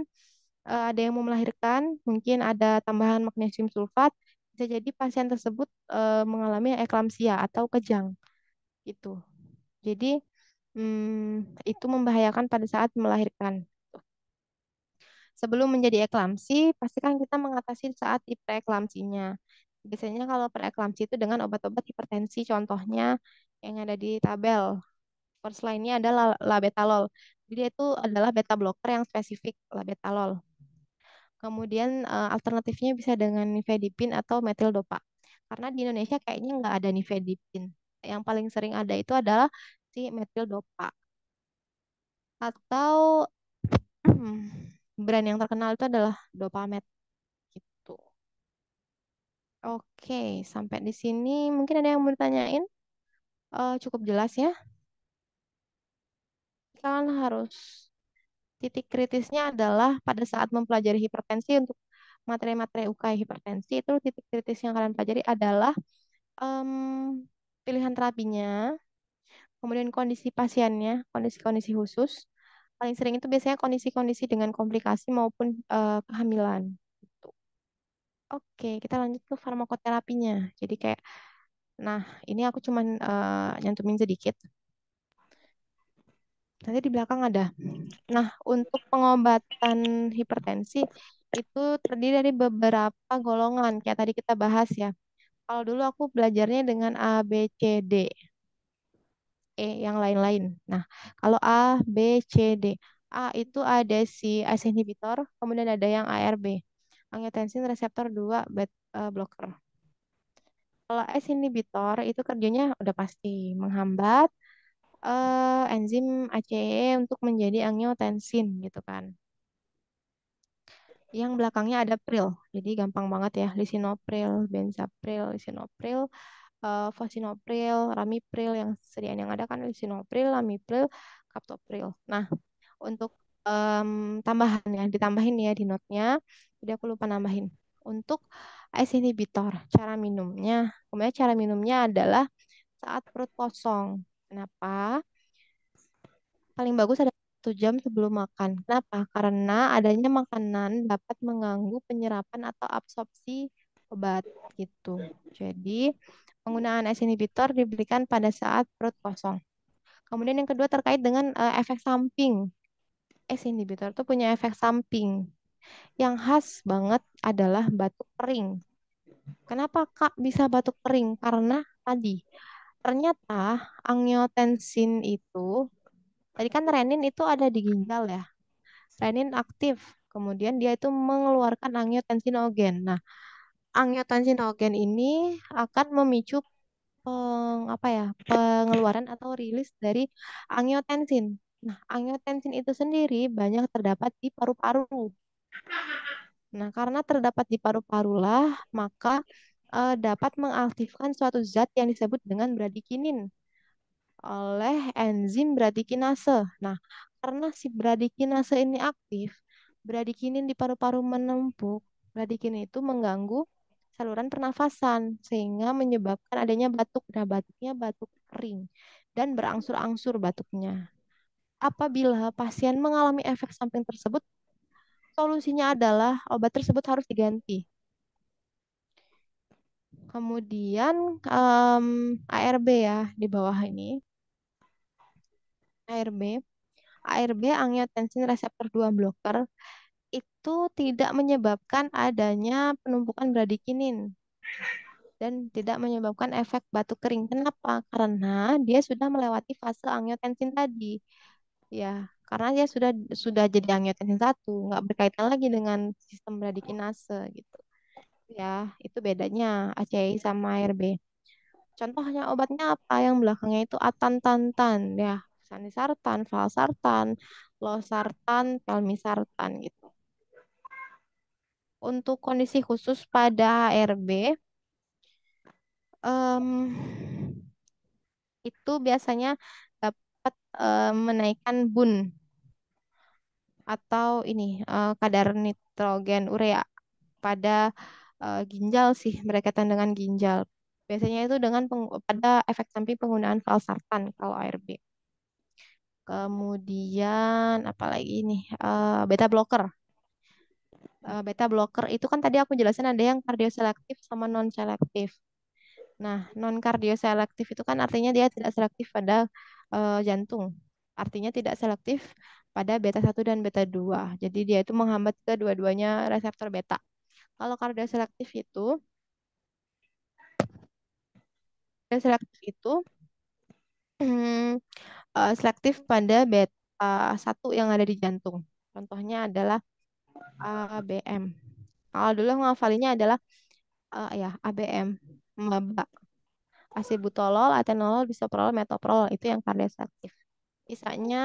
uh, ada yang mau melahirkan, mungkin ada tambahan magnesium sulfat, bisa jadi pasien tersebut uh, mengalami eklamsia atau kejang. Gitu. Jadi hmm, itu membahayakan pada saat melahirkan. Sebelum menjadi eklamsi, pastikan kita mengatasi saat di preeklamsinya. Biasanya kalau preeklamsi itu dengan obat-obat hipertensi contohnya yang ada di tabel First line-nya adalah labetalol. Jadi itu adalah beta blocker yang spesifik labetalol. Kemudian eh, alternatifnya bisa dengan nifedipin atau metildopa. Karena di Indonesia kayaknya nggak ada nifedipin. Yang paling sering ada itu adalah si metildopa. Atau brand yang terkenal itu adalah dopamet. Gitu. Oke, sampai di sini mungkin ada yang mau ditanyain. Uh, cukup jelas ya kita kan harus titik kritisnya adalah pada saat mempelajari hipertensi untuk materi-materi UKI hipertensi itu titik kritis yang kalian pelajari adalah um, pilihan terapinya, kemudian kondisi pasiennya, kondisi-kondisi khusus. Paling sering itu biasanya kondisi-kondisi dengan komplikasi maupun uh, kehamilan. Gitu. Oke, kita lanjut ke farmakoterapinya. Jadi kayak, nah ini aku cuman uh, nyantumin sedikit nanti di belakang ada. Nah, untuk pengobatan hipertensi itu terdiri dari beberapa golongan, kayak tadi kita bahas ya. Kalau dulu aku belajarnya dengan A, B, C, D, E, yang lain-lain. Nah, kalau A, B, C, D. A itu ada si ACE inhibitor, kemudian ada yang ARB, angiotensin reseptor 2 bet, uh, blocker. Kalau ACE inhibitor itu kerjanya udah pasti menghambat, uh, enzim ACE untuk menjadi angiotensin gitu kan. Yang belakangnya ada pril, jadi gampang banget ya, lisinopril, benzapril, lisinopril, uh, fosinopril, ramipril yang sediaan yang ada kan lisinopril, ramipril, kaptopril. Nah, untuk um, tambahan ya, ditambahin ya di notnya, jadi aku lupa nambahin. Untuk ACE inhibitor, cara minumnya, kemudian cara minumnya adalah saat perut kosong Kenapa? Paling bagus ada satu jam sebelum makan. Kenapa? Karena adanya makanan dapat mengganggu penyerapan atau absorpsi obat gitu. Jadi penggunaan es inhibitor diberikan pada saat perut kosong. Kemudian yang kedua terkait dengan uh, efek samping. Es inhibitor itu punya efek samping. Yang khas banget adalah batuk kering. Kenapa Kak bisa batuk kering? Karena tadi Ternyata angiotensin itu tadi kan renin itu ada di ginjal ya. Renin aktif, kemudian dia itu mengeluarkan angiotensinogen. Nah, angiotensinogen ini akan memicu peng, apa ya pengeluaran atau rilis dari angiotensin. Nah, angiotensin itu sendiri banyak terdapat di paru-paru. Nah, karena terdapat di paru parulah maka uh, dapat mengaktifkan suatu zat yang disebut dengan bradikinin oleh enzim bradikinase. Nah, karena si bradikinase ini aktif, bradikinin di paru-paru menempuk, bradikinin itu mengganggu saluran pernafasan sehingga menyebabkan adanya batuk. Nah, batuknya batuk kering dan berangsur-angsur batuknya. Apabila pasien mengalami efek samping tersebut, solusinya adalah obat tersebut harus diganti Kemudian um, ARB ya di bawah ini. ARB. ARB angiotensin reseptor 2 blocker itu tidak menyebabkan adanya penumpukan bradikinin dan tidak menyebabkan efek batu kering. Kenapa? Karena dia sudah melewati fase angiotensin tadi. Ya, karena dia sudah sudah jadi angiotensin satu, nggak berkaitan lagi dengan sistem bradikinase gitu ya. Itu bedanya ACI sama ARB. Contohnya obatnya apa? Yang belakangnya itu atan atantantan ya. Sanisartan, falsartan losartan, pelmisartan gitu. Untuk kondisi khusus pada ARB, um, itu biasanya dapat uh, menaikkan bun atau ini uh, kadar nitrogen urea pada uh, ginjal sih, berkaitan dengan ginjal. Biasanya itu dengan pada efek samping penggunaan valsartan kalau ARB. Kemudian apalagi ini uh, eh, beta blocker. Uh, beta blocker itu kan tadi aku jelasin ada yang kardioselektif sama non selektif. Nah, non kardioselektif itu kan artinya dia tidak selektif pada uh, jantung. Artinya tidak selektif pada beta 1 dan beta 2. Jadi dia itu menghambat kedua-duanya reseptor beta. Kalau karya selektif itu, karya selektif itu uh, selektif pada beta satu yang ada di jantung. Contohnya adalah eh, ABM. Kalau dulu ngafalinya adalah uh, ya ABM, mabak, Asibutolol, atenolol, bisoprolol, metoprolol itu yang kardia selektif. Sisanya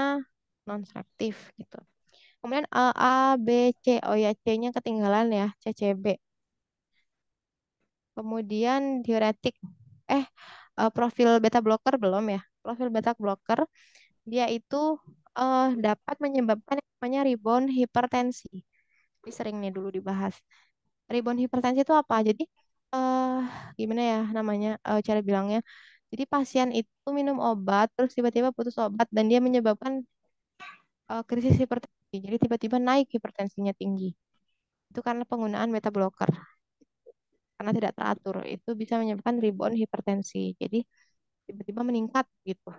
non selektif gitu. Kemudian A, A, B, C. Oh ya, C-nya ketinggalan ya, c c b Kemudian diuretik. Eh, e, profil beta blocker belum ya? Profil beta blocker, dia itu eh, dapat menyebabkan yang namanya rebound hipertensi. Ini sering nih dulu dibahas. Rebound hipertensi itu apa? Jadi, eh, gimana ya namanya, eh, cara bilangnya. Jadi pasien itu minum obat, terus tiba-tiba putus obat, dan dia menyebabkan uh, krisis hipertensi jadi tiba-tiba naik hipertensinya tinggi. Itu karena penggunaan beta blocker. Karena tidak teratur, itu bisa menyebabkan rebound hipertensi. Jadi tiba-tiba meningkat gitu.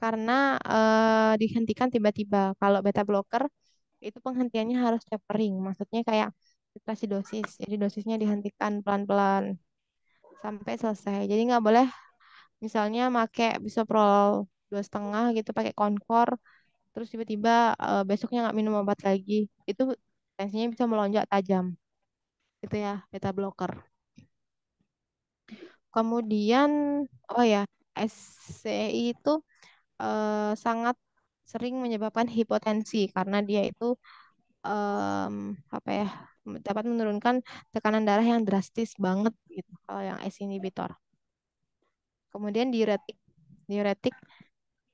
Karena eh, dihentikan tiba-tiba. Kalau beta blocker itu penghentiannya harus tapering. Maksudnya kayak dikasih dosis. Jadi dosisnya dihentikan pelan-pelan sampai selesai. Jadi nggak boleh misalnya pakai bisoprol dua setengah gitu pakai konkor terus tiba-tiba uh, besoknya nggak minum obat lagi itu tensinya bisa melonjak tajam itu ya beta blocker kemudian oh ya SCI itu uh, sangat sering menyebabkan hipotensi karena dia itu um, apa ya dapat menurunkan tekanan darah yang drastis banget gitu kalau yang S inhibitor. Kemudian diuretik. Diuretik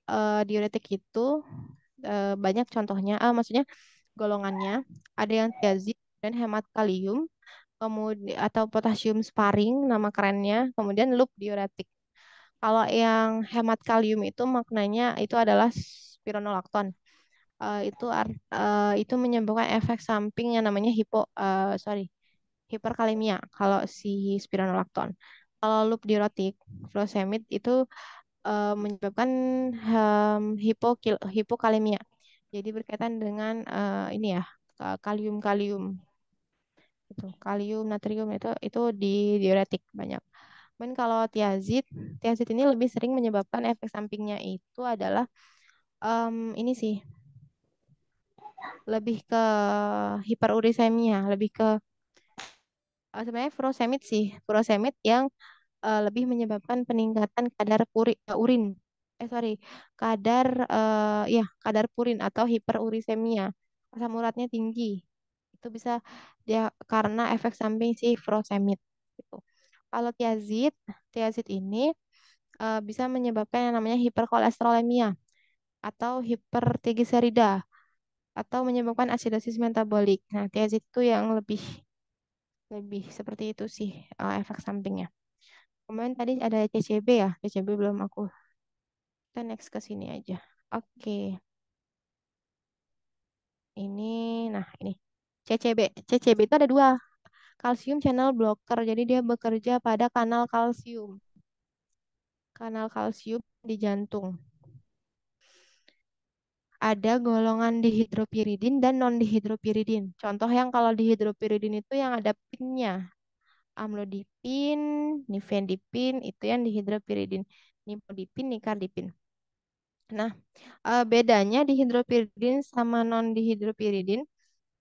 uh, diuretik itu Eh, banyak contohnya, uh, maksudnya golongannya. Ada yang tiazid dan hemat kalium, kemudian atau potasium sparing nama kerennya, kemudian loop diuretik. Kalau yang hemat kalium itu maknanya itu adalah spironolakton. Uh, eh, itu uh, itu menyebabkan efek samping yang namanya hipo uh, sorry hiperkalemia kalau si spironolakton. Kalau loop diuretik, furosemid itu uh, menyebabkan um, hipokil, hipokalemia. Jadi berkaitan dengan uh, ini ya kalium-kalium itu kalium natrium itu itu di diuretik banyak. Kemudian kalau tiazid, tiazid ini lebih sering menyebabkan efek sampingnya itu adalah um, ini sih lebih ke hiperurisemia, lebih ke uh, sebenarnya furosemid sih, furosemid yang uh, lebih menyebabkan peningkatan kadar puri, uh, urin. Eh sorry, kadar uh, ya kadar purin atau hiperurisemia. Asam uratnya tinggi. Itu bisa dia karena efek samping si furosemid. Gitu. Kalau tiazid, tiazid ini uh, bisa menyebabkan yang namanya hiperkolesterolemia atau hipertrigliserida atau menyebabkan asidosis metabolik. Nah, tiazid itu yang lebih lebih seperti itu sih uh, efek sampingnya kemarin tadi ada CCB ya. CCB belum aku. Kita next ke sini aja. Oke. Okay. Ini, nah ini. CCB. CCB itu ada dua. Kalsium channel blocker. Jadi dia bekerja pada kanal kalsium. Kanal kalsium di jantung. Ada golongan dihidropiridin dan non-dihidropiridin. Contoh yang kalau dihidropiridin itu yang ada pinnya amlodipin, nifedipin, itu yang dihidropiridin, nimodipin, nikardipin. Nah, eh, bedanya dihidropiridin sama non dihidropiridin.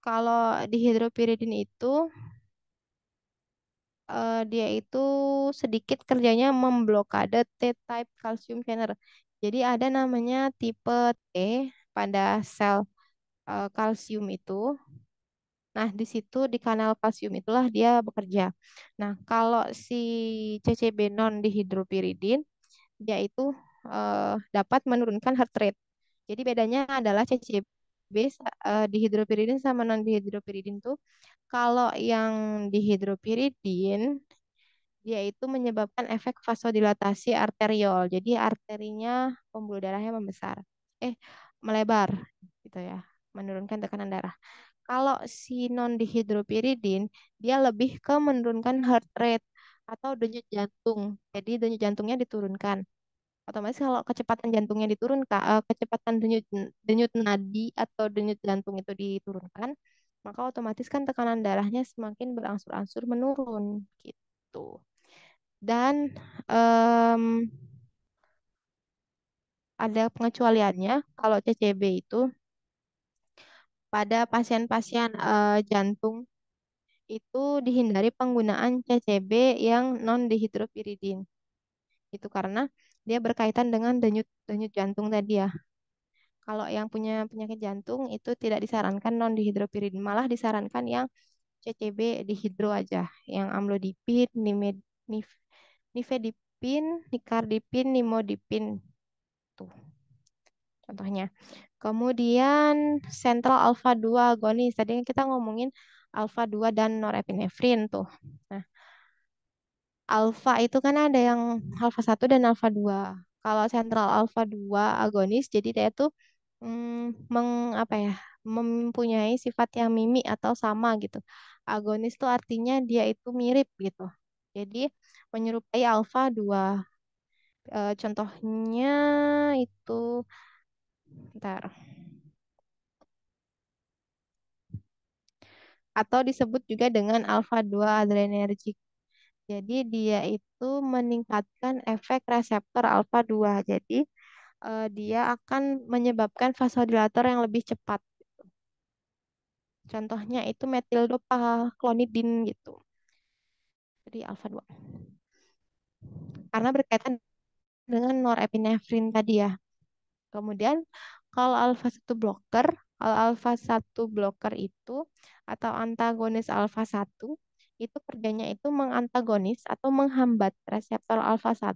Kalau dihidropiridin itu eh, dia itu sedikit kerjanya memblokade T-type calcium channel. Jadi ada namanya tipe T pada sel eh, kalsium itu Nah, di situ di kanal kalsium itulah dia bekerja. Nah, kalau si CCB non dihidropiridin dia itu eh, dapat menurunkan heart rate. Jadi bedanya adalah CCB uh, eh, dihidropiridin sama non dihidropiridin tuh kalau yang dihidropiridin dia itu menyebabkan efek vasodilatasi arteriol. Jadi arterinya pembuluh darahnya membesar. Eh, melebar gitu ya, menurunkan tekanan darah. Kalau si non dihidropiridin dia lebih ke menurunkan heart rate atau denyut jantung. Jadi denyut jantungnya diturunkan. Otomatis kalau kecepatan jantungnya diturunkan, eh, kecepatan denyut denyut nadi atau denyut jantung itu diturunkan, maka otomatis kan tekanan darahnya semakin berangsur-angsur menurun gitu. Dan um, ada pengecualiannya kalau CCB itu pada pasien-pasien uh, jantung itu dihindari penggunaan CCB yang non dihidropiridin. Itu karena dia berkaitan dengan denyut denyut jantung tadi ya. Kalau yang punya penyakit jantung itu tidak disarankan non dihidropiridin, malah disarankan yang CCB dihidro aja, yang amlodipin, nimed, nif, nifedipin, nikardipin, nimodipin. Tuh. Contohnya. Kemudian sentral alfa 2 agonis. Tadi kan kita ngomongin alfa 2 dan norepinefrin tuh. Nah, alfa itu kan ada yang alfa 1 dan alfa 2. Kalau sentral alfa 2 agonis jadi dia tuh mm, meng apa ya? mempunyai sifat yang mimik atau sama gitu. Agonis tuh artinya dia itu mirip gitu. Jadi menyerupai alfa 2. E, contohnya itu ntar Atau disebut juga dengan alfa-2 adrenergic Jadi dia itu meningkatkan efek reseptor alfa-2. Jadi eh, dia akan menyebabkan vasodilator yang lebih cepat. Contohnya itu klonidin gitu. Jadi alfa 2. Karena berkaitan dengan norepinefrin tadi ya. Kemudian kalau alfa 1 blocker, kalau alfa 1 blocker itu atau antagonis alfa 1 itu kerjanya itu mengantagonis atau menghambat reseptor alfa 1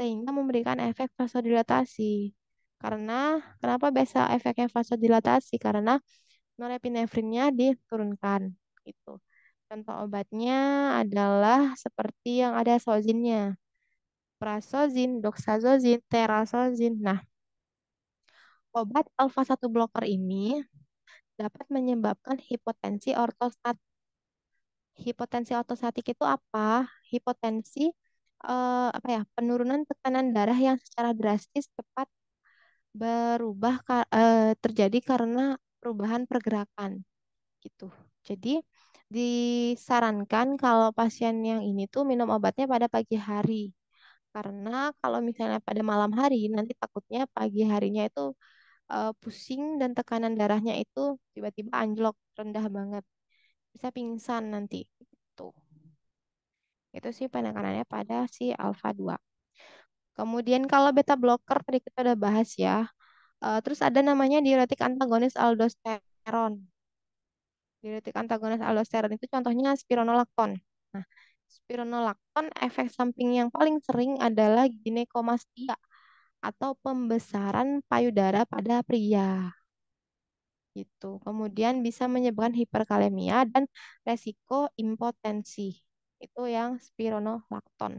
sehingga memberikan efek vasodilatasi. Karena kenapa biasa efeknya vasodilatasi? Karena norepinefrinnya diturunkan gitu. Contoh obatnya adalah seperti yang ada sozinnya. Prasozin, doxazozin, terazozin. Nah, Obat alfa-1 blocker ini dapat menyebabkan hipotensi ortostatik. Hipotensi ortostatik itu apa? Hipotensi eh, apa ya? Penurunan tekanan darah yang secara drastis cepat berubah eh, terjadi karena perubahan pergerakan gitu. Jadi disarankan kalau pasien yang ini tuh minum obatnya pada pagi hari. Karena kalau misalnya pada malam hari nanti takutnya pagi harinya itu uh, pusing dan tekanan darahnya itu tiba-tiba anjlok rendah banget bisa pingsan nanti itu itu sih penekanannya pada si alpha 2 kemudian kalau beta blocker tadi kita udah bahas ya uh, terus ada namanya diuretik antagonis aldosteron diuretik antagonis aldosteron itu contohnya spironolakton nah spironolakton efek samping yang paling sering adalah ginekomastia atau pembesaran payudara pada pria. Gitu. Kemudian bisa menyebabkan hiperkalemia dan resiko impotensi. Itu yang spironolakton.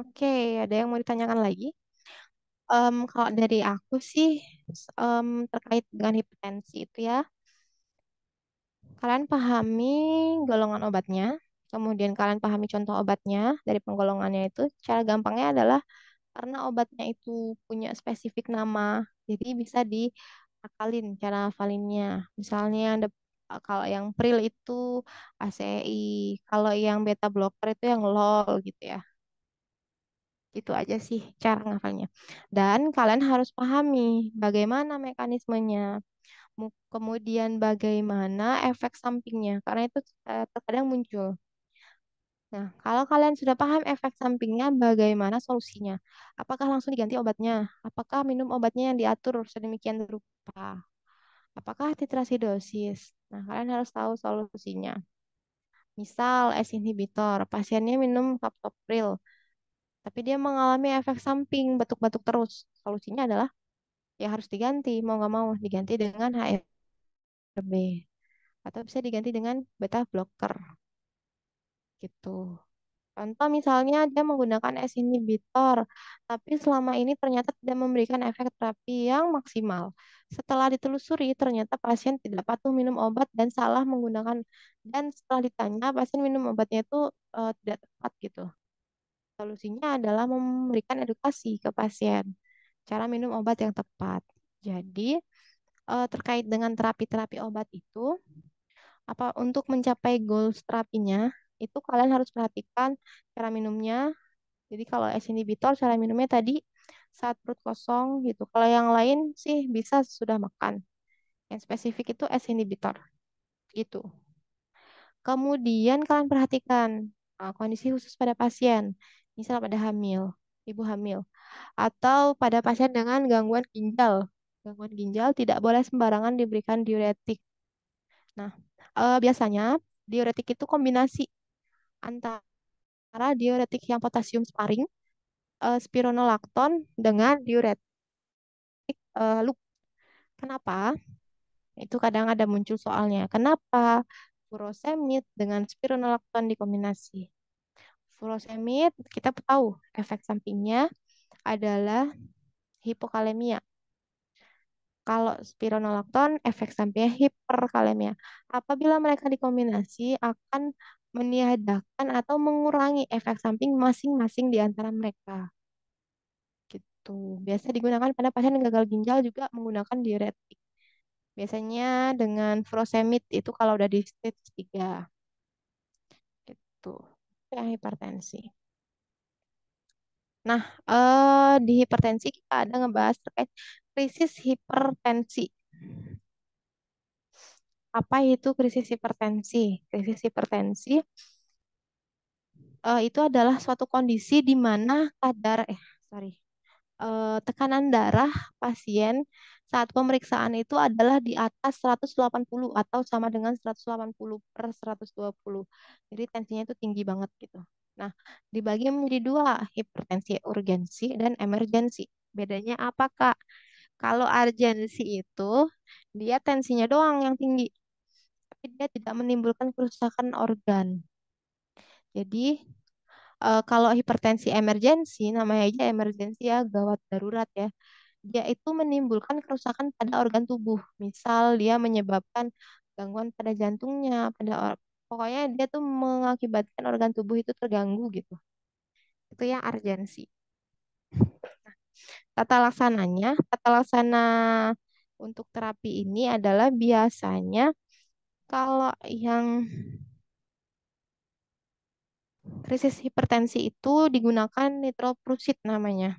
Oke, ada yang mau ditanyakan lagi? um, kalau dari aku sih um, terkait dengan hipertensi itu ya, kalian pahami golongan obatnya, kemudian kalian pahami contoh obatnya dari penggolongannya itu, cara gampangnya adalah karena obatnya itu punya spesifik nama, jadi bisa diakalin cara valinnya Misalnya ada e, kalau yang pril itu ACI, kalau yang beta blocker itu yang LOL gitu ya. Itu aja sih cara ngafalnya. Dan kalian harus pahami bagaimana mekanismenya, kemudian bagaimana efek sampingnya, karena itu e, terkadang muncul. Nah, kalau kalian sudah paham efek sampingnya, bagaimana solusinya? Apakah langsung diganti obatnya? Apakah minum obatnya yang diatur sedemikian rupa? Apakah titrasi dosis? Nah, kalian harus tahu solusinya. Misal, S inhibitor, pasiennya minum captopril, tapi dia mengalami efek samping, batuk-batuk terus. Solusinya adalah, ya harus diganti, mau nggak mau, diganti dengan HRB. Atau bisa diganti dengan beta blocker gitu. Contoh misalnya dia menggunakan es inhibitor, tapi selama ini ternyata tidak memberikan efek terapi yang maksimal. Setelah ditelusuri, ternyata pasien tidak patuh minum obat dan salah menggunakan dan setelah ditanya pasien minum obatnya itu uh, tidak tepat gitu. Solusinya adalah memberikan edukasi ke pasien cara minum obat yang tepat. Jadi uh, terkait dengan terapi-terapi obat itu apa untuk mencapai goals terapinya itu kalian harus perhatikan cara minumnya. Jadi kalau es inhibitor cara minumnya tadi saat perut kosong gitu. Kalau yang lain sih bisa sudah makan. Yang spesifik itu es inhibitor. Gitu. Kemudian kalian perhatikan uh, kondisi khusus pada pasien. Misal pada hamil, ibu hamil. Atau pada pasien dengan gangguan ginjal. Gangguan ginjal tidak boleh sembarangan diberikan diuretik. Nah, uh, biasanya diuretik itu kombinasi antara diuretik yang potasium sparing, uh, eh, spironolakton, dengan diuretik uh, eh, loop. Kenapa? Itu kadang ada muncul soalnya. Kenapa furosemid dengan spironolakton dikombinasi? Furosemid kita tahu efek sampingnya adalah hipokalemia. Kalau spironolakton efek sampingnya hiperkalemia. Apabila mereka dikombinasi akan meniadakan atau mengurangi efek samping masing-masing di antara mereka. Gitu. Biasa digunakan pada pasien gagal ginjal juga menggunakan diuretik. Biasanya dengan furosemid itu kalau udah di stage 3. Gitu. Itu hipertensi. Nah, eh, di hipertensi kita ada ngebahas terkait krisis hipertensi apa itu krisis hipertensi? Krisis hipertensi uh, itu adalah suatu kondisi di mana kadar eh sorry uh, tekanan darah pasien saat pemeriksaan itu adalah di atas 180 atau sama dengan 180 per 120. Jadi tensinya itu tinggi banget gitu. Nah, dibagi menjadi dua, hipertensi urgensi dan emergensi. Bedanya apa, Kak? Kalau urgensi itu dia tensinya doang yang tinggi tapi dia tidak menimbulkan kerusakan organ. Jadi uh, kalau hipertensi emergensi, namanya aja emergensi ya, gawat darurat ya. Dia itu menimbulkan kerusakan pada organ tubuh. Misal dia menyebabkan gangguan pada jantungnya, pada pokoknya dia tuh mengakibatkan organ tubuh itu terganggu gitu. Itu yang urgensi. Nah, tata laksananya, tata laksana untuk terapi ini adalah biasanya kalau yang krisis hipertensi itu digunakan nitroprusid namanya.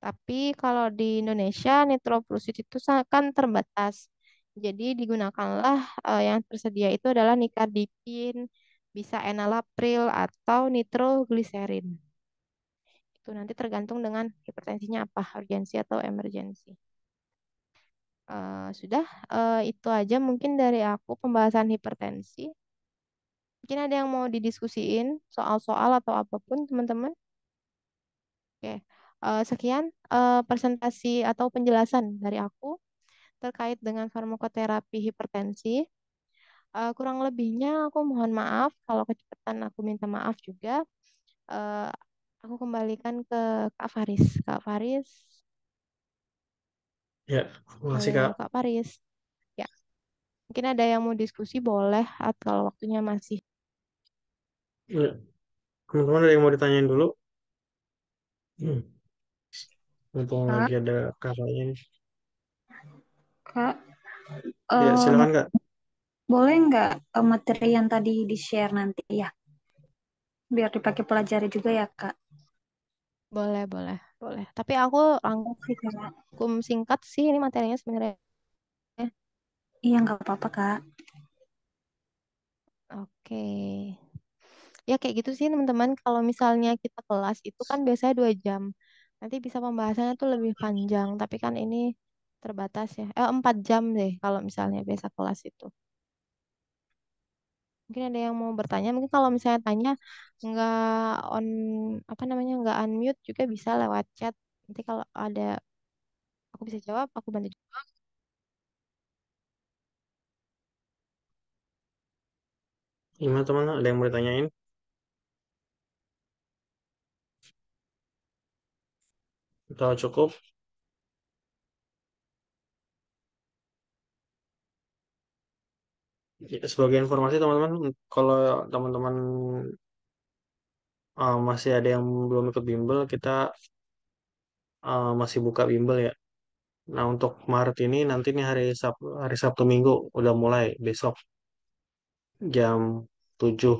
Tapi kalau di Indonesia nitroprusid itu kan terbatas. Jadi digunakanlah uh, yang tersedia itu adalah nikardipin, bisa enalapril atau nitrogliserin. Itu nanti tergantung dengan hipertensinya apa, urgensi atau emergensi. Eh, sudah uh, itu aja mungkin dari aku pembahasan hipertensi. Mungkin ada yang mau didiskusiin soal-soal atau apapun teman-teman. Oke, uh, sekian uh, presentasi atau penjelasan dari aku terkait dengan farmakoterapi hipertensi. Uh, kurang lebihnya aku mohon maaf kalau kecepatan aku minta maaf juga. Uh, aku kembalikan ke Kak Faris. Kak Faris Ya, masih Halo Kak. Kak Paris. Ya, mungkin ada yang mau diskusi boleh atau kalau waktunya masih. Ya, Teman-teman ada yang mau ditanyain dulu? Hmm. Mumpung Kak, lagi ada kakaknya Kak, Ya, eh, silakan Kak. boleh nggak eh, materi yang tadi di-share nanti ya? Biar dipakai pelajari juga ya, Kak. Boleh, boleh boleh. Tapi aku rangkum kum singkat sih ini materinya sebenarnya. Iya nggak apa-apa kak. Oke. Ya kayak gitu sih teman-teman. Kalau misalnya kita kelas itu kan biasanya dua jam. Nanti bisa pembahasannya tuh lebih panjang. Tapi kan ini terbatas ya. Eh empat jam deh kalau misalnya biasa kelas itu. Mungkin ada yang mau bertanya. Mungkin kalau misalnya tanya nggak on apa namanya nggak unmute juga bisa lewat chat. Nanti kalau ada aku bisa jawab, aku bantu jawab. Gimana teman? Ada yang mau ditanyain? Atau cukup? Sebagai informasi teman-teman, kalau teman-teman uh, masih ada yang belum ikut bimbel, kita uh, masih buka bimbel ya. Nah untuk Maret ini nanti nih hari Sabtu, hari Sabtu Minggu udah mulai besok jam 7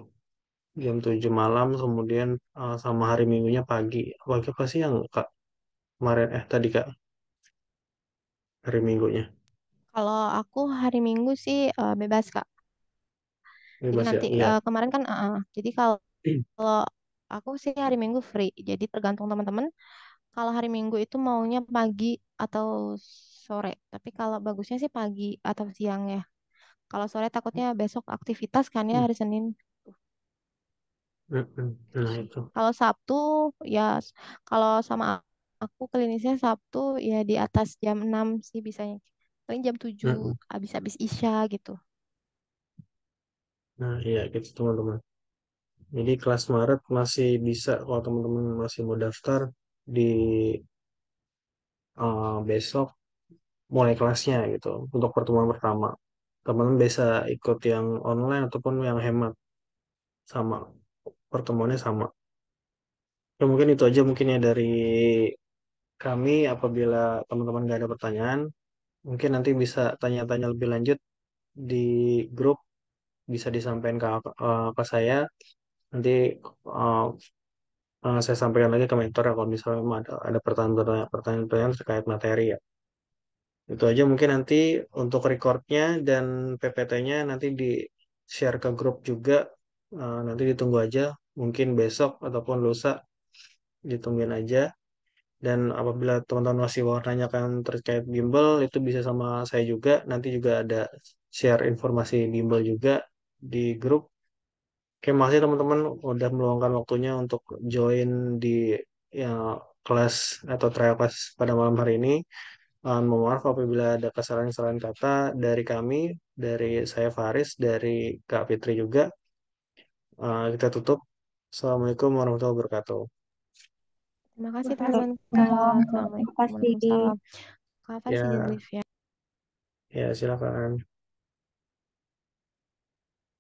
jam 7 malam kemudian uh, sama hari minggunya pagi pagi apa sih yang kak kemarin eh tadi kak hari minggunya kalau aku hari Minggu sih uh, bebas, Kak. Bebas ya. Nanti Iya. uh, kemarin kan uh, uh, jadi kalau kalau aku sih hari Minggu free. Jadi tergantung teman-teman. Kalau hari Minggu itu maunya pagi atau sore. Tapi kalau bagusnya sih pagi atau siang ya. Kalau sore takutnya besok aktivitas kan ya hmm. hari Senin. Nah itu. Kalau Sabtu ya kalau sama aku klinisnya Sabtu ya di atas jam 6 sih bisanya paling jam tujuh Nah, habis-habis Isya gitu. nah iya gitu teman-teman. Jadi kelas Maret masih bisa kalau teman-teman masih mau daftar di uh, besok mulai kelasnya gitu untuk pertemuan pertama. Teman-teman bisa ikut yang online ataupun yang hemat sama pertemuannya sama. Ya, mungkin itu aja mungkin ya dari kami apabila teman-teman nggak ada pertanyaan Mungkin nanti bisa tanya-tanya lebih lanjut di grup, bisa disampaikan ke, eh, ke saya. Nanti uh, uh, saya sampaikan lagi ke mentor ya, kalau misalnya ada, ada pertanyaan-pertanyaan terkait materi ya. Itu aja mungkin nanti untuk recordnya dan PPT-nya nanti di share ke grup juga. nanti ditunggu aja, mungkin besok ataupun lusa ditungguin aja dan apabila teman-teman masih mau nanyakan terkait gimbal itu bisa sama saya juga nanti juga ada share informasi gimbal juga di grup oke masih teman-teman udah meluangkan waktunya untuk join di ya, kelas atau trial class pada malam hari ini um, mohon maaf apabila ada kesalahan-kesalahan kata dari kami dari saya Faris dari Kak Fitri juga uh, kita tutup Assalamualaikum warahmatullahi wabarakatuh Terima kasih teman-teman. Terima kasih. Kak Afan ya. live ya. Ya, silakan.